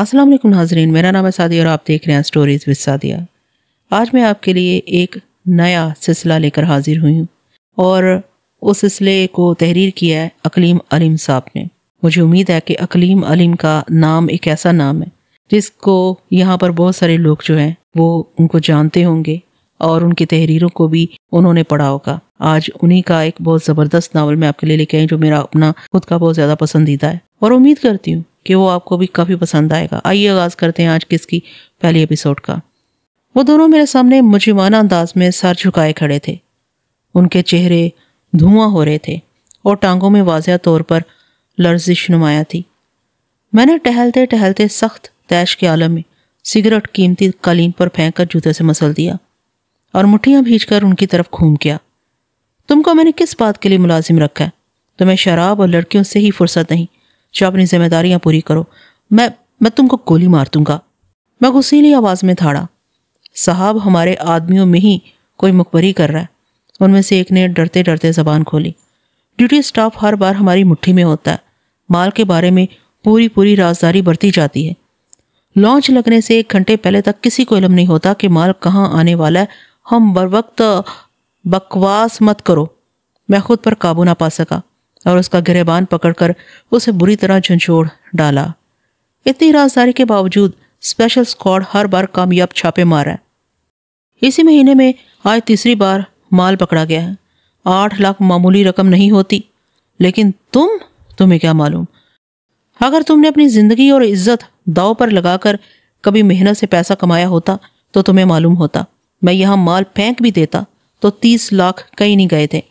अस्सलाम वालेकुम नाजरीन मेरा नाम है सादिया और आप देख रहे हैं स्टोरीज़ विद सादिया आज मैं आपके लिए एक नया सिलसिला लेकर हाजिर हुई हूँ और उस सिलसिले को तहरीर किया है अकलीम अलीम साहब ने मुझे उम्मीद है कि अकलीम अलीम का नाम एक ऐसा नाम है जिसको यहाँ पर बहुत सारे लोग जो हैं वो उनको जानते होंगे और उनकी तहरीरों को भी उन्होंने पढ़ा होगा आज उन्हीं का एक बहुत ज़बरदस्त नावल मैं आपके लिए लेके आई जो मेरा अपना खुद का बहुत ज़्यादा पसंदीदा है और उम्मीद करती हूँ कि वो आपको भी काफ़ी पसंद आएगा आइए आगाज़ करते हैं आज किसकी इसकी पहली एपिसोड का वो दोनों मेरे सामने मुजिमाना अंदाज में सर झुकाए खड़े थे उनके चेहरे धुआं हो रहे थे और टांगों में वाजह तौर पर लर्जिश नुमाया थी मैंने टहलते टहलते सख्त तैश के आलम में सिगरेट कीमती कालीन पर फेंक कर जूते से मसल दिया और मुठियाँ भीज कर उनकी तरफ घूम गया तुमको मैंने किस बात के लिए मुलाजिम रखा है तुम्हें शराब और लड़कियों से ही फुर्सत नहीं जो अपनी जिम्मेदारियां पूरी करो मैं मैं तुमको गोली मार दूंगा मैं गुस्सीली आवाज़ में थाड़ा साहब हमारे आदमियों में ही कोई मुखबरी कर रहा है उनमें से एक ने डरते डरते जबान खोली ड्यूटी स्टाफ हर बार हमारी मुट्ठी में होता है माल के बारे में पूरी पूरी राजदारी बरती जाती है लॉन्च लगने से एक घंटे पहले तक किसी को इलम नहीं होता कि माल कहाँ आने वाला है हम बर वक्त बकवास मत करो मैं खुद पर काबू ना पा सका और उसका गिरेबान पकड़कर उसे बुरी तरह झंझोड़ डाला इतनी राजदारी के बावजूद स्पेशल स्क्वाड हर बार कामयाब छापे मारा इसी महीने में आज तीसरी बार माल पकड़ा गया है आठ लाख मामूली रकम नहीं होती लेकिन तुम तुम्हें क्या मालूम अगर तुमने अपनी ज़िंदगी और इज्जत दाव पर लगाकर कभी मेहनत से पैसा कमाया होता तो तुम्हें मालूम होता मैं यहाँ माल फेंक भी देता तो तीस लाख कहीं नहीं गए थे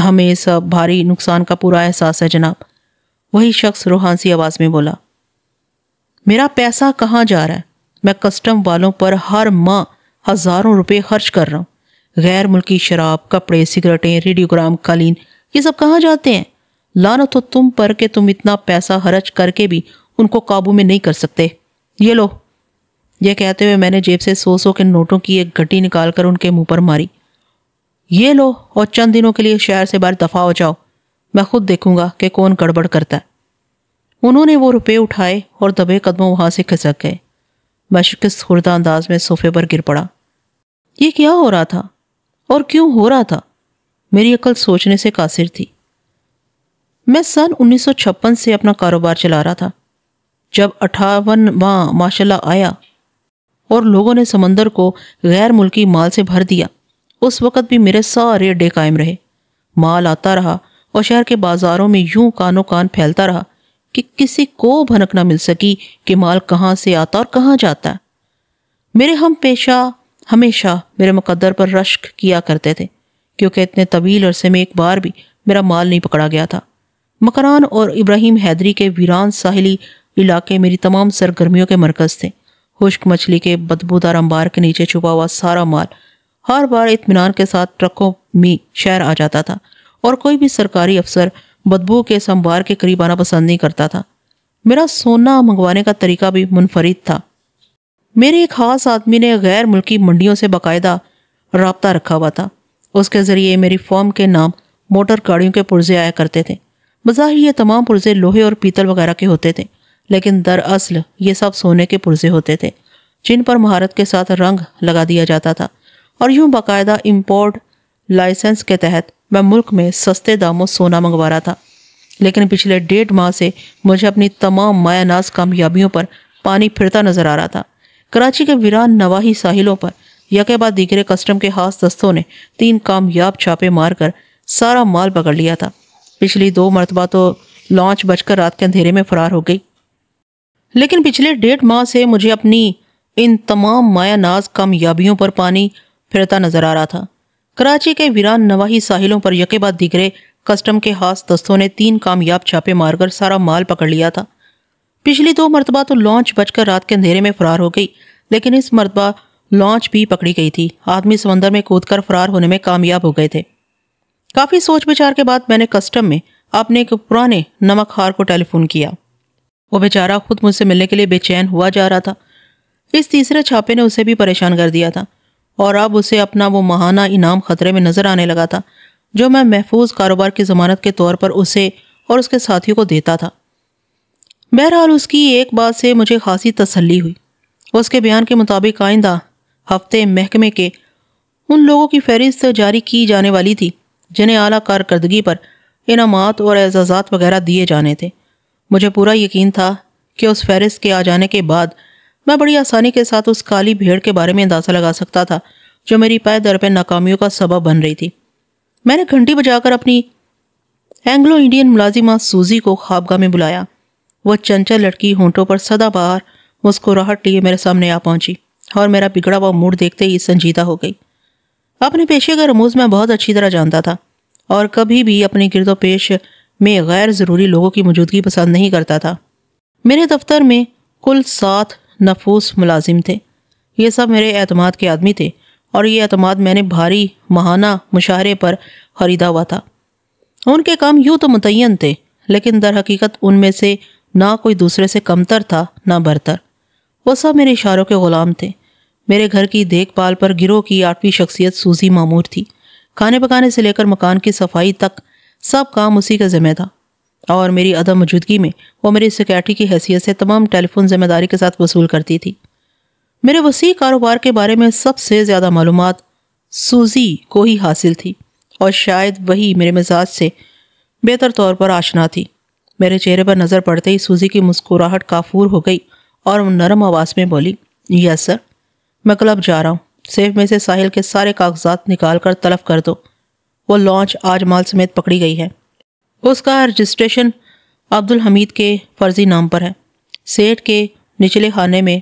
हमें सब भारी नुकसान का पूरा एहसास है जनाब वही शख्स रोहानसी आवाज़ में बोला मेरा पैसा कहाँ जा रहा है मैं कस्टम वालों पर हर माह हज़ारों रुपए खर्च कर रहा हूँ गैर मुल्की शराब कपड़े सिगरेटें रेडियोग्राम कालीन ये सब कहाँ जाते हैं लाना तो तुम पर के तुम इतना पैसा खर्च करके भी उनको काबू में नहीं कर सकते ये लो यह कहते हुए मैंने जेब से सौ सौ के नोटों की एक गड्डी निकाल कर उनके मुंह पर मारी ये लो और चंद दिनों के लिए शहर से बाहर दफा हो जाओ मैं खुद देखूंगा कि कौन गड़बड़ करता है उन्होंने वो रुपये उठाए और दबे कदमों वहां से खिसक गए मैं शिकस्त खुर्दा अंदाज में सोफे पर गिर पड़ा ये क्या हो रहा था और क्यों हो रहा था मेरी अकल सोचने से कासिर थी मैं सन छप्पन से अपना कारोबार चला रहा था जब अठावन माह माशाल्लाह आया और लोगों ने समंदर को गैर मुल्की माल से भर दिया उस वक़्त भी मेरे सारे अड्डे कायम रहे माल आता रहा और शहर के बाज़ारों में यूं कानों कान फैलता रहा कि किसी को भनक ना मिल सकी कि माल कहाँ से आता और कहाँ जाता मेरे हम पेशा हमेशा मेरे मुकद्दर पर रश्क किया करते थे क्योंकि इतने तवील अरसे में एक बार भी मेरा माल नहीं पकड़ा गया था मकरान और इब्राहिम हैदरी के वीरान साहिली इलाके मेरी तमाम सरगर्मियों के मरकज़ थे खुश्क मछली के बदबूदार अंबार के नीचे छुपा हुआ सारा माल हर बार इतमान के साथ ट्रकों में शहर आ जाता था और कोई भी सरकारी अफसर बदबू के संभार के करीब आना पसंद नहीं करता था मेरा सोना मंगवाने का तरीका भी मुनफरद था मेरे एक खास आदमी ने गैर मुल्की मंडियों से बाकायदा रबता रखा हुआ था उसके ज़रिए मेरी फॉर्म के नाम मोटर गाड़ियों के पुर्जे आया करते थे बज़ाहिर ये तमाम पुर्जे लोहे और पीतल वगैरह के होते थे लेकिन दरअसल ये सब सोने के पुर्जे होते थे जिन पर महारत के साथ रंग लगा दिया जाता था और यूं बाकायदा इम्पोर्ट लाइसेंस के तहत मैं मुल्क में सस्ते दामों सोना मंगवा रहा था लेकिन पिछले डेढ़ माह से मुझे अपनी तमाम मायानाज कामयाबियों पर पानी फिरता नजर आ रहा था कराची के वीरान नवाही साहिलों पर यके बाद दीगरे कस्टम के खास दस्तों ने तीन कामयाब छापे मारकर सारा माल पकड़ लिया था पिछली दो मरतबा तो लॉन्च बचकर रात के अंधेरे में फरार हो गई लेकिन पिछले डेढ़ माह से मुझे अपनी इन तमाम मायानाज कामयाबियों पर पानी फिरता नजर आ रहा था कराची के वीरान नवाही साहिलों पर यके बाद रहे कस्टम के खास दस्तों ने तीन कामयाब छापे मारकर सारा माल पकड़ लिया था पिछली दो मरतबा तो लॉन्च बचकर रात के अंधेरे में फरार हो गई लेकिन इस मरतबा लॉन्च भी पकड़ी गई थी आदमी समंदर में कूदकर फरार होने में कामयाब हो गए थे काफ़ी सोच विचार के बाद मैंने कस्टम में अपने एक पुराने नमक हार को टेलीफोन किया वो बेचारा खुद मुझसे मिलने के लिए बेचैन हुआ जा रहा था इस तीसरे छापे ने उसे भी परेशान कर दिया था और अब उसे अपना वो महाना इनाम खतरे में नजर आने लगा था जो मैं महफूज कारोबार की जमानत के तौर पर उसे और उसके साथियों को देता था बहरहाल उसकी एक बात से मुझे खासी तसल्ली हुई उसके बयान के मुताबिक आइंदा हफ्ते महकमे के उन लोगों की फहरिस्त जारी की जाने वाली थी जिन्हें आला कारकर्दगी पर इनामत और एजाजात वगैरह दिए जाने थे मुझे पूरा यकीन था कि उस फहरिस्त के आ जाने के बाद मैं बड़ी आसानी के साथ उस काली भेड़ के बारे में अंदाजा लगा सकता था जो मेरी पैर दर पर नाकामियों का सबब बन रही थी मैंने घंटी बजाकर अपनी एंग्लो इंडियन मुलाजिमा सूजी को खाबगा में बुलाया वह चंचल लड़की होंठों पर सदाबहार मुस्कुराहट लिए मेरे सामने आ पहुंची और मेरा बिगड़ा हुआ मूड देखते ही संजीदा हो गई अपने पेशे का रमूज मैं बहुत अच्छी तरह जानता था और कभी भी अपने गिरदो पेश में गैर ज़रूरी लोगों की मौजूदगी पसंद नहीं करता था मेरे दफ्तर में कुल सात नफूस मुलाजिम थे ये सब मेरे अतमाद के आदमी थे और ये अतमाद मैंने भारी महाना मुशाहरे पर खरीदा हुआ था उनके काम यूँ तो मुतन थे लेकिन दर हकीकत उनमें से ना कोई दूसरे से कमतर था ना बरतर वो सब मेरे इशारों के ग़ुलाम थे मेरे घर की देखभाल पर गिरोह की आठवीं शख्सियत सूजी मामूर थी खाने पकाने से लेकर मकान की सफाई तक सब काम उसी का ज़िम्मे था और मेरी अदम मौजूदगी में वो मेरी सिक्योरिटी की हैसियत से तमाम टेलीफोन जिम्मेदारी के साथ वसूल करती थी मेरे वसी कारोबार के बारे में सबसे ज़्यादा मालूम सूजी को ही हासिल थी और शायद वही मेरे मिजाज से बेहतर तौर पर आशना थी मेरे चेहरे पर नज़र पड़ते ही सूजी की मुस्कुराहट काफूर हो गई और नरम आवाज़ में बोली यस सर मैं क्लब जा रहा हूँ सेफ में से साहिल के सारे कागजात निकाल कर तलफ कर दो वो लॉन्च आज माल समेत पकड़ी गई है उसका रजिस्ट्रेशन अब्दुल हमीद के फर्जी नाम पर है सेठ के निचले खाने में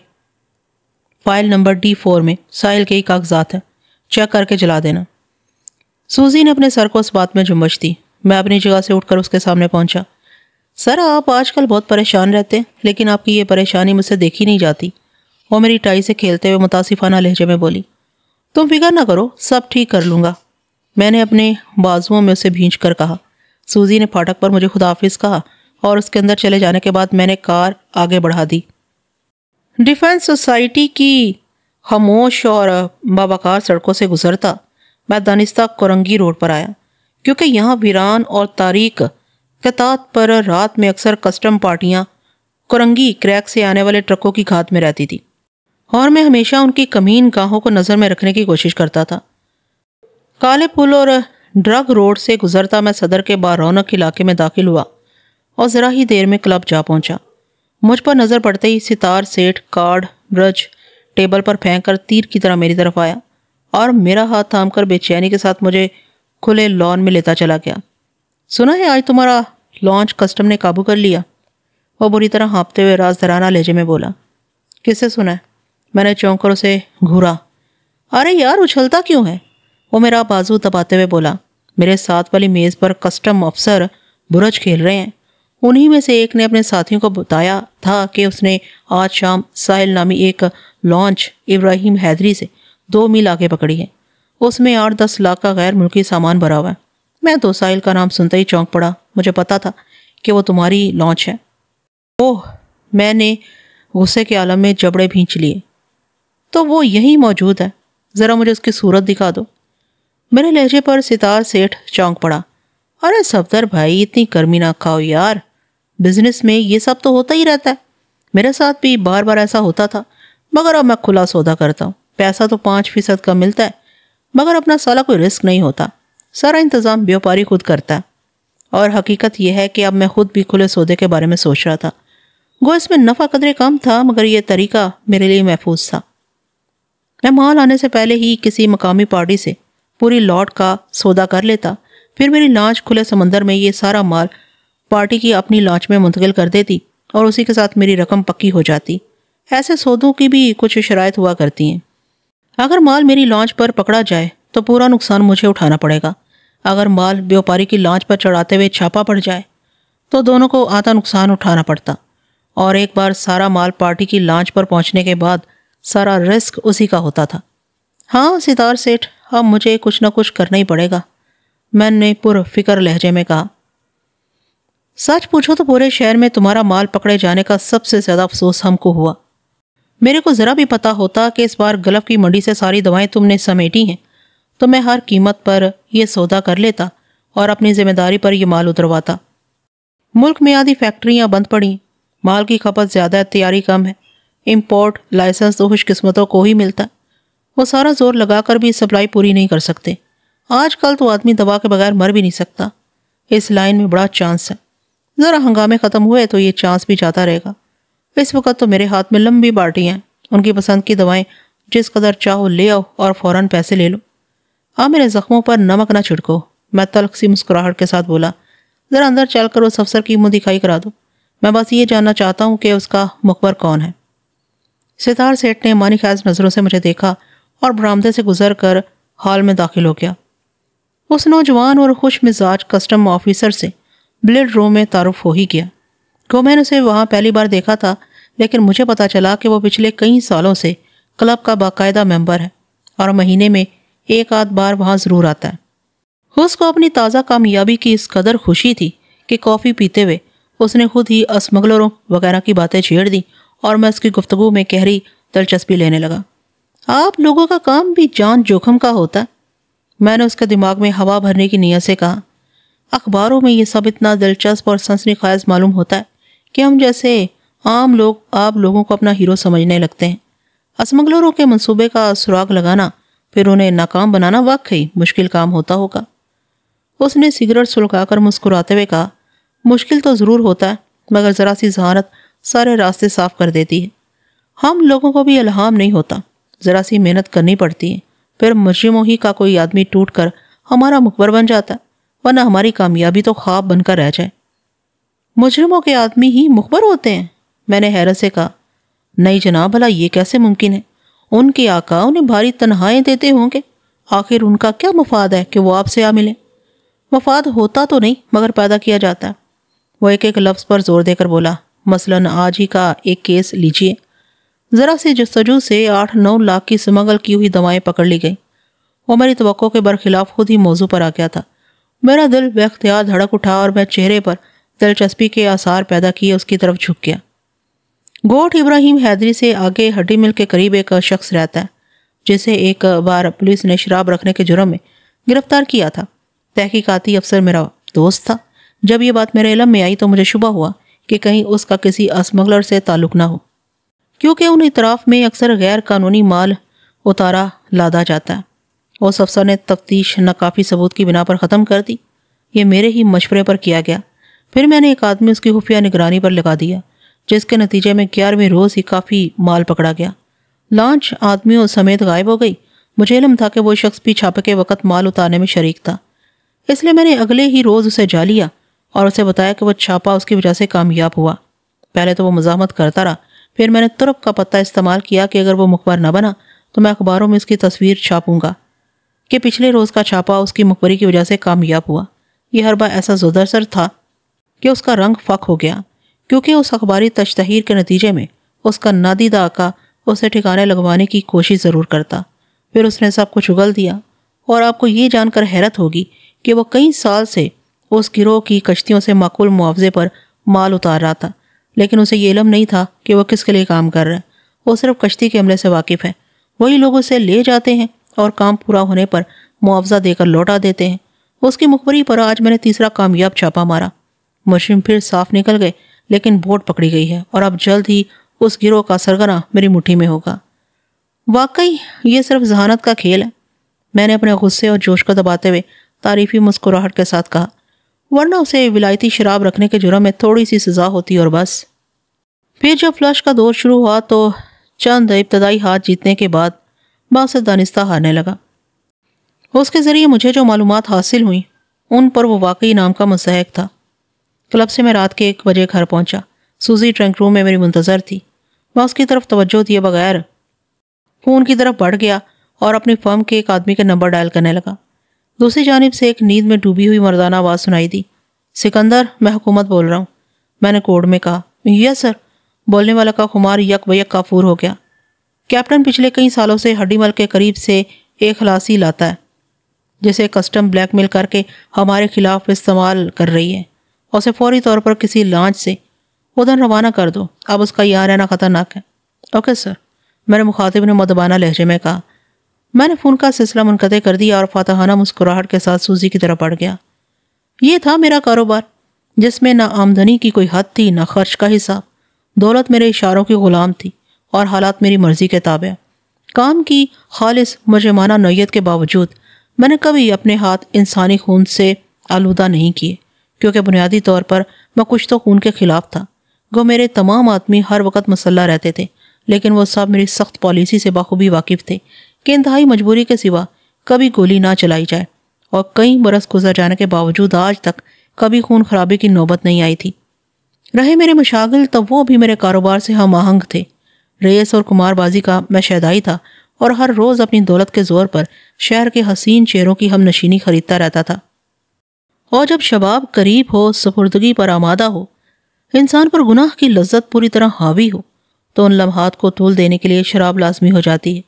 फाइल नंबर डी फोर में साइल के ही कागजात हैं चेक करके जला देना सूजी ने अपने सर को उस बात में जुम्बश दी मैं अपनी जगह से उठकर उसके सामने पहुंचा सर आप आजकल बहुत परेशान रहते हैं लेकिन आपकी ये परेशानी मुझसे देखी नहीं जाती वो मेरी टाई से खेलते हुए मुतासिफाना लहजे में बोली तुम फिक्र ना करो सब ठीक कर लूँगा मैंने अपने बाजुओं में उसे भींच कर कहा सूजी ने फाटक पर मुझे खुदा हाफिज कहा और उसके अंदर चले जाने के बाद मैंने कार आगे बढ़ा दी डिफेंस सोसाइटी की खामोश और बाबाकार सड़कों से गुजरता मैं दानिस्ता कोरंगी रोड पर आया क्योंकि यहाँ वीरान और तारीख कतात पर रात में अक्सर कस्टम पार्टियाँ कोरंगी क्रैक से आने वाले ट्रकों की घात में रहती थी और मैं हमेशा उनकी कमीन गाहों को नज़र में रखने की कोशिश करता था काले पुल और ड्रग रोड से गुजरता मैं सदर के बारौनक इलाके में दाखिल हुआ और ज़रा ही देर में क्लब जा पहुंचा। मुझ पर नज़र पड़ते ही सितार सेठ कार्ड ब्रज टेबल पर फेंक कर तीर की तरह मेरी तरफ आया और मेरा हाथ थाम कर बेचैनी के साथ मुझे खुले लॉन में लेता चला गया सुना है आज तुम्हारा लॉन्च कस्टम ने काबू कर लिया वह बुरी तरह हाँपते हुए राजधराना लहजे में बोला किसे सुना है मैंने चौंक कर उसे घूरा अरे यार उछलता क्यों है वो मेरा बाजू दबाते हुए बोला मेरे साथ वाली मेज़ पर कस्टम अफसर बुरज खेल रहे हैं उन्हीं में से एक ने अपने साथियों को बताया था कि उसने आज शाम साहिल नामी एक लॉन्च इब्राहिम हैदरी से दो मील आगे पकड़ी है उसमें आठ दस लाख का गैर मुल्की सामान भरा हुआ है मैं तो साहिल का नाम सुनते ही चौंक पड़ा मुझे पता था कि वो तुम्हारी लॉन्च है ओह मैंने गुस्से के आलम में जबड़े भींच लिए तो वो यहीं मौजूद है ज़रा मुझे उसकी सूरत दिखा दो मेरे लहजे पर सितार सेठ चौंक पड़ा अरे सफदर भाई इतनी गर्मी ना खाओ यार बिजनेस में ये सब तो होता ही रहता है मेरे साथ भी बार बार ऐसा होता था मगर अब मैं खुला सौदा करता हूँ पैसा तो पाँच फीसद का मिलता है मगर अपना साला कोई रिस्क नहीं होता सारा इंतज़ाम व्यापारी खुद करता है और हकीकत यह है कि अब मैं खुद भी खुले सौदे के बारे में सोच रहा था गो इसमें नफ़ा कदरे कम था मगर यह तरीका मेरे लिए महफूज था मैं माल आने से पहले ही किसी मकामी पार्टी से पूरी लॉट का सौदा कर लेता फिर मेरी लांच खुले समंदर में ये सारा माल पार्टी की अपनी लांच में मुंतकिल कर देती और उसी के साथ मेरी रकम पक्की हो जाती ऐसे सौदों की भी कुछ शराय हुआ करती हैं अगर माल मेरी लॉन्च पर पकड़ा जाए तो पूरा नुकसान मुझे उठाना पड़ेगा अगर माल व्यापारी की लॉन्च पर चढ़ाते हुए छापा पड़ जाए तो दोनों को आधा नुकसान उठाना पड़ता और एक बार सारा माल पार्टी की लॉन्च पर पहुंचने के बाद सारा रिस्क उसी का होता था हाँ सितार सेठ अब मुझे कुछ ना कुछ करना ही पड़ेगा मैंने पुरफिक्र लहजे में कहा सच पूछो तो पूरे शहर में तुम्हारा माल पकड़े जाने का सबसे ज़्यादा अफसोस हमको हुआ मेरे को ज़रा भी पता होता कि इस बार गलफ की मंडी से सारी दवाएं तुमने समेटी हैं तो मैं हर कीमत पर यह सौदा कर लेता और अपनी जिम्मेदारी पर यह माल उतरवाता मुल्क में आधी फैक्ट्रियां बंद पड़ी माल की खपत ज़्यादा तैयारी कम है इम्पोर्ट लाइसेंस तो खुशकस्मतों को ही मिलता वो सारा जोर लगाकर भी सप्लाई पूरी नहीं कर सकते आजकल तो आदमी दवा के बगैर मर भी नहीं सकता इस लाइन में बड़ा चांस है ज़रा हंगामे ख़त्म हुए तो ये चांस भी जाता रहेगा इस वक्त तो मेरे हाथ में लंबी बाल्टियाँ हैं उनकी पसंद की दवाएं जिस कदर चाहो ले आओ और फ़ौर पैसे ले लो हाँ मेरे ज़ख्मों पर नमक ना छिड़को मैं तलख सी मुस्कुराहट के साथ बोला ज़रा अंदर चल कर उस अफसर की मुँह दिखाई करा दो मैं बस ये जानना चाहता हूँ कि उसका मुखबर कौन है सितार सेठ ने मानी ख्याज नज़रों से मुझे देखा और बरामदे से गुजर कर हॉल में दाखिल हो गया उस नौजवान और खुश मिजाज कस्टम ऑफिसर से ब्लड रूम में तारुफ हो ही गया गो मैंने उसे वहाँ पहली बार देखा था लेकिन मुझे पता चला कि वो पिछले कई सालों से क्लब का बाकायदा मेंबर है और महीने में एक आध बार वहाँ ज़रूर आता है उसको को अपनी ताज़ा कामयाबी की इस कदर खुशी थी कि कॉफ़ी पीते हुए उसने खुद ही स्मगलरों वगैरह की बातें छेड़ दी और मैं उसकी गुफ्तगु में गहरी दिलचस्पी लेने लगा आप लोगों का काम भी जान जोखम का होता मैंने उसके दिमाग में हवा भरने की नीयत से कहा अखबारों में ये सब इतना दिलचस्प और सनसनी खैज मालूम होता है कि हम जैसे आम लोग आप लोगों को अपना हीरो समझने लगते हैं असमगलरों के मंसूबे का सुराग लगाना फिर उन्हें नाकाम बनाना वाकई मुश्किल काम होता होगा उसने सिगरेट सुलगाकर मुस्कुराते हुए कहा मुश्किल तो ज़रूर होता है मगर ज़रा सी जहानत सारे रास्ते साफ कर देती है हम लोगों को भी अलहाम नहीं होता ज़रा सी मेहनत करनी पड़ती है फिर मुजरिमों ही का कोई आदमी टूट कर हमारा मुखबर बन जाता है वरना हमारी कामयाबी तो ख्वाब बनकर रह जाए मुजरिमों के आदमी ही मुखबर होते हैं मैंने हैरत से कहा नहीं जनाब भला ये कैसे मुमकिन है उनके आका उन्हें भारी तनहाएँ देते होंगे आखिर उनका क्या मफाद है कि वो आपसे आ मिले मफाद होता तो नहीं मगर पैदा किया जाता है वो एक एक लफ्ज़ पर जोर देकर बोला मसलन आज ही का एक केस लीजिए ज़रा से जस्तजू से आठ नौ लाख की स्मगल की हुई दवाएं पकड़ ली गई वो मेरी तो के बरखिलाफ खुद ही मौजू पर आ गया था मेरा दिल बेख्तियार धड़क उठा और मैं चेहरे पर दिलचस्पी के आसार पैदा किए उसकी तरफ झुक गया गोट इब्राहिम हैदरी से आगे हड्डी मिल के करीब एक शख्स रहता है जिसे एक बार पुलिस ने शराब रखने के जुर्म में गिरफ्तार किया था तहकीकती अफसर मेरा दोस्त था जब यह बात मेरे इलम में आई तो मुझे शुभ हुआ कि कहीं उसका किसी स्मगलर से ताल्लुक ना हो क्योंकि उन इतराफ़ में अक्सर गैर कानूनी माल उतारा लादा जाता है उस अफसर ने तफ्तीश नाकाफ़ी सबूत की बिना पर ख़त्म कर दी ये मेरे ही मशवरे पर किया गया फिर मैंने एक आदमी उसकी खुफिया निगरानी पर लगा दिया जिसके नतीजे में ग्यारहवें रोज़ ही काफ़ी माल पकड़ा गया लांच आदमियों समेत गायब हो गई मुझे इलम था कि वो शख्स भी छापे के वक्त माल उतारने में शरीक था इसलिए मैंने अगले ही रोज़ उसे जा लिया और उसे बताया कि वह छापा उसकी वजह से कामयाब हुआ पहले तो वो मजामत करता रहा फिर मैंने तुरप का पत्ता इस्तेमाल किया कि अगर वो मुखबर न बना तो मैं अखबारों में उसकी तस्वीर छापूंगा कि पिछले रोज़ का छापा उसकी मुखबरी की वजह से कामयाब हुआ यह हर बार ऐसा जुदरसर था कि उसका रंग फक हो गया क्योंकि उस अखबारी तशतहर के नतीजे में उसका नादीदा आका उसे ठिकाने लगवाने की कोशिश ज़रूर करता फिर उसने सब कुछ उगल दिया और आपको ये जानकर हैरत होगी कि वह कई साल से उस गिरोह की कश्तियों से माकूल मुआवजे पर माल उतार रहा था लेकिन उसे ये इलम नहीं था कि वह किसके लिए काम कर रहा है वो सिर्फ कश्ती के हमले से वाकिफ़ है वही लोग उसे ले जाते हैं और काम पूरा होने पर मुआवजा देकर लौटा देते हैं उसकी मुखबरी पर आज मैंने तीसरा कामयाब छापा मारा मशीन फिर साफ निकल गए लेकिन बोट पकड़ी गई है और अब जल्द ही उस गिरोह का सरगना मेरी मुट्ठी में होगा वाकई ये सिर्फ जहानत का खेल है मैंने अपने गुस्से और जोश को दबाते हुए तारीफी मुस्कुराहट के साथ कहा वरना उसे विलायती शराब रखने के जुर्म में थोड़ी सी सज़ा होती और बस फिर जब फ्लश का दौर शुरू हुआ तो चंद इब्तदाई हाथ जीतने के बाद बासर दानिस्ता हारने लगा उसके ज़रिए मुझे जो मालूम हासिल हुई उन पर वो वाकई नाम का मसहक था क्लब से मैं रात के एक बजे घर पहुंचा। सूजी ट्रंक रूम में मेरी मंतजर थी मैं उसकी तरफ तवज्जो दिए बगैर फ़ोन की तरफ बढ़ गया और अपनी फर्म के एक आदमी का नंबर डायल करने लगा दूसरी जानब से एक नींद में डूबी हुई मर्दाना आवाज़ सुनाई दी सिकंदर मैं हुकूमत बोल रहा हूँ मैंने कोर्ट में कहा यस सर बोलने वाला का खुमार यक बयक काफूर हो गया कैप्टन पिछले कई सालों से हड्डीमल के करीब से एक खलासी लाता है जिसे कस्टम ब्लैकमेल करके हमारे खिलाफ इस्तेमाल कर रही है और उसे फौरी तौर पर किसी लांच से उधर रवाना कर दो अब उसका यहाँ रहना ख़तरनाक है ओके सर मैंने मुखातिब ने मदबाना लहजे में कहा मैंने फ़ोन का सिलसिला मुनक़ कर दिया और फातहाना मुस्कुराहट के साथ सूजी की तरह पड़ गया ये था मेरा कारोबार जिसमें ना आमदनी की कोई हद थी ना खर्च का हिसाब दौलत मेरे इशारों की ग़ुलाम थी और हालात मेरी मर्ज़ी के ताबे काम की खालिस मुजमाना नोयत के बावजूद मैंने कभी अपने हाथ इंसानी खून से आलूदा नहीं किए क्योंकि बुनियादी तौर पर मैं कुछ तो खून के खिलाफ था वो मेरे तमाम आदमी हर वक्त मसल्ला रहते थे लेकिन वो सब मेरी सख्त पॉलिसी से बाखूबी वाकिफ थे कि इंतहाई मजबूरी के सिवा कभी गोली ना चलाई जाए और कई बरस गुजर जाने के बावजूद आज तक कभी खून खराबी की नौबत नहीं आई थी रहे मेरे मुशागिल तब वो भी मेरे कारोबार से हम आहंग थे रेस और कुमारबाजी का मैं शैदाई था और हर रोज़ अपनी दौलत के ज़ोर पर शहर के हसीन चेहरों की हम नशीनी खरीदता रहता था और जब शबाब करीब हो सपुर्दगी पर आमादा हो इंसान पर गुनाह की लज्जत पूरी तरह हावी हो तो उन लम्हात को तूल देने के लिए शराब लाजमी हो जाती है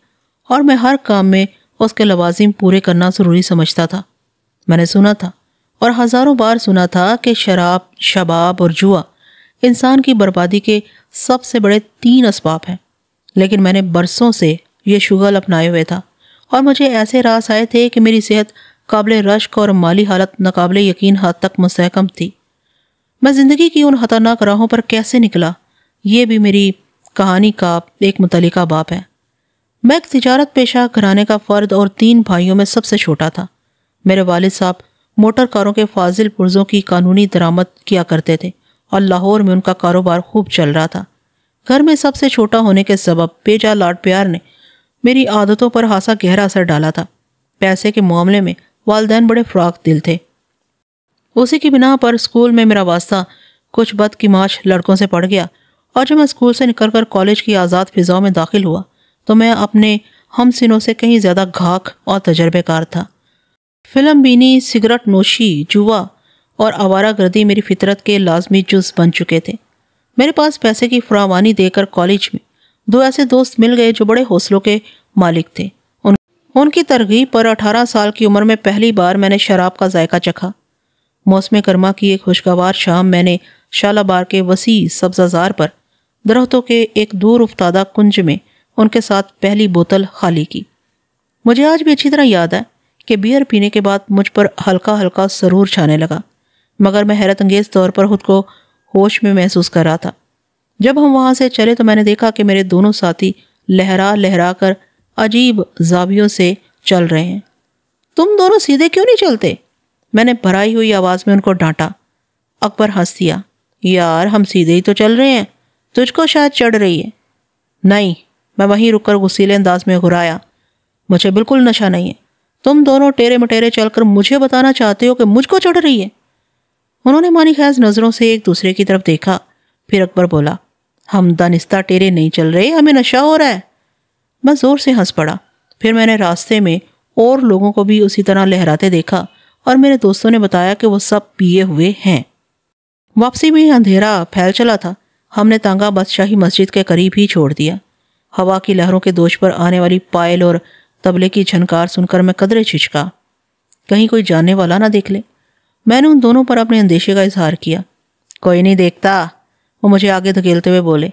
और मैं हर काम में उसके लवाजिम पूरे करना ज़रूरी समझता था मैंने सुना था और हज़ारों बार सुना था कि शराब शबाब और जुआ इंसान की बर्बादी के सबसे बड़े तीन इसबाब हैं लेकिन मैंने बरसों से ये शुगल अपनाए हुए था और मुझे ऐसे रास आए थे कि मेरी सेहत काबिल रश्क और माली हालत नाकबिल यकीन हद तक मुस्कम थी मैं ज़िंदगी की उन खतरनाक राहों पर कैसे निकला ये भी मेरी कहानी का एक मुतल बाप है मैं एक तजारत पेशा घराने का फ़र्द और तीन भाइयों में सबसे छोटा था मेरे वालिद साहब मोटर कारों के फाजिल पुर्जों की कानूनी दरामद किया करते थे और लाहौर में उनका कारोबार खूब चल रहा था घर में सबसे छोटा होने के सबब बेजा लाड प्यार ने मेरी आदतों पर हासा गहरा असर डाला था पैसे के मामले में वालदेन बड़े फ्राक दिल थे उसी की बिना पर स्कूल में मेरा वास्ता कुछ बद की माछ लड़कों से पड़ गया और जब मैं स्कूल से निकलकर कॉलेज की आज़ाद फिजाओं में दाखिल हुआ तो मैं अपने हम सिनों से कहीं ज़्यादा घाक और तजर्बेकार था फिल्म बीनी सिगरेट नोशी जुआ और आवारा गर्दी मेरी फितरत के लाजमी जुज बन चुके थे मेरे पास पैसे की फ्रावानी देकर कॉलेज में दो ऐसे दोस्त मिल गए जो बड़े हौसलों के मालिक थे उन उनकी तरगीब पर अठारह साल की उम्र में पहली बार मैंने शराब का जायका चखा मौसम गर्मा की एक खुशगवार शाम मैंने शालाबार के वसी सब्जाजार पर दरख्तों के एक दूर उफ्तादा कुंज में उनके साथ पहली बोतल खाली की मुझे आज भी अच्छी तरह याद है कि बियर पीने के बाद मुझ पर हल्का हल्का सरूर छाने लगा मगर मैं हैरत अंगेज तौर पर खुद को होश में महसूस कर रहा था जब हम वहाँ से चले तो मैंने देखा कि मेरे दोनों साथी लहरा लहरा कर अजीब जावियों से चल रहे हैं तुम दोनों सीधे क्यों नहीं चलते मैंने भराई हुई आवाज़ में उनको डांटा अकबर हंस दिया यार हम सीधे ही तो चल रहे हैं तुझको शायद चढ़ रही है नहीं मैं वहीं रुककर गुस्सीले अंदाज में घुराया मुझे बिल्कुल नशा नहीं है तुम दोनों टेरे मटेरे चलकर मुझे बताना चाहते हो कि मुझको चढ़ रही है उन्होंने मानी खैज नज़रों से एक दूसरे की तरफ देखा फिर अकबर बोला हम दानिस्ता टेरे नहीं चल रहे हमें नशा हो रहा है मैं ज़ोर से हंस पड़ा फिर मैंने रास्ते में और लोगों को भी उसी तरह लहराते देखा और मेरे दोस्तों ने बताया कि वो सब पिए हुए हैं वापसी में अंधेरा फैल चला था हमने तांगा बादशाही मस्जिद के करीब ही छोड़ दिया हवा की लहरों के दोष पर आने वाली पायल और तबले की झनकार सुनकर मैं कदरे छिछका कहीं कोई जानने वाला ना देख ले मैंने उन दोनों पर अपने अंदेशे का इजहार किया कोई नहीं देखता वो मुझे आगे धकेलते हुए बोले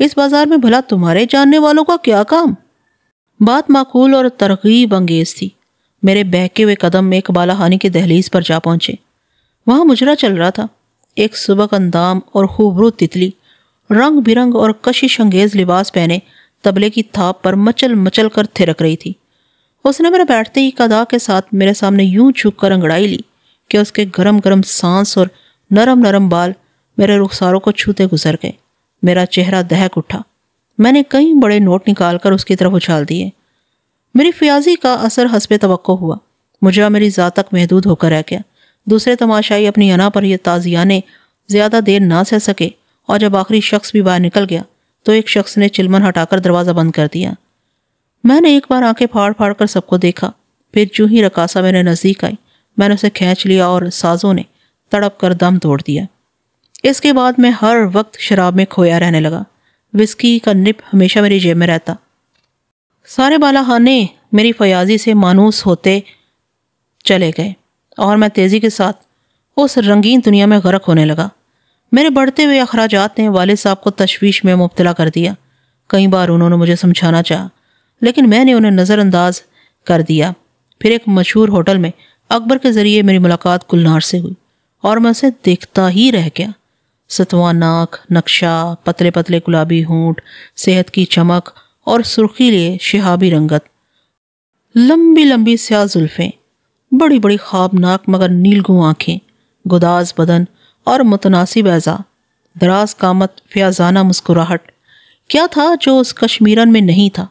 इस बाजार में भला तुम्हारे जानने वालों का क्या काम बात माकूल और तरकीब अंगेज थी मेरे बहके हुए कदम में बाला खानी की दहलीज पर जा पहुंचे वहां मुजरा चल रहा था एक सुबह अंदाम और खूबरू तितली रंग बिरंग और कशिश अंगेज लिबास पहने तबले की थाप पर मचल मचल कर थिरक रही थी उसने मेरे बैठते ही कदा के साथ मेरे सामने यूं झुक कर अंगड़ाई ली कि उसके गरम गरम सांस और नरम नरम बाल मेरे रुखसारों को छूते गुजर गए मेरा चेहरा दहक उठा मैंने कई बड़े नोट निकाल कर उसकी तरफ उछाल दिए मेरी फियाजी का असर हसब तो हुआ मुझे मेरी ज़ात तक महदूद होकर रह गया दूसरे तमाशाई अपनी अना पर यह ताजियाने ज़्यादा देर ना सह सके और जब आखिरी शख्स भी बाहर निकल गया तो एक शख्स ने चिलमन हटाकर दरवाज़ा बंद कर दिया मैंने एक बार आंखें फाड़ फाड़ कर सबको देखा फिर जू ही रकासा मेरे नज़दीक आई मैंने उसे खींच लिया और साजों ने तड़प कर दम तोड़ दिया इसके बाद मैं हर वक्त शराब में खोया रहने लगा विस्की का निप हमेशा मेरी जेब में रहता सारे बाला खाने मेरी फयाजी से मानूस होते चले गए और मैं तेज़ी के साथ उस रंगीन दुनिया में गर्क होने लगा मेरे बढ़ते हुए अखराज ने वाले साहब को तशवीश में मुबतला कर दिया कई बार उन्होंने मुझे समझाना चाहा लेकिन मैंने उन्हें नज़रअंदाज कर दिया फिर एक मशहूर होटल में अकबर के ज़रिए मेरी मुलाकात गुलनार से हुई और मैं उसे देखता ही रह गया सतवा नाक नक्शा पतले पतले गुलाबी होंठ सेहत की चमक और सुर्खी लिए शहाबी रंगत लंबी लंबी स्या जुल्फ़ें बड़ी बड़ी ख्वाबनाक मगर नीलगू आंखें गुदाज बदन और मुतनासिब ऐज़ा दराज कामत फ्याजाना मुस्कुराहट क्या था जो उस कश्मीरन में नहीं था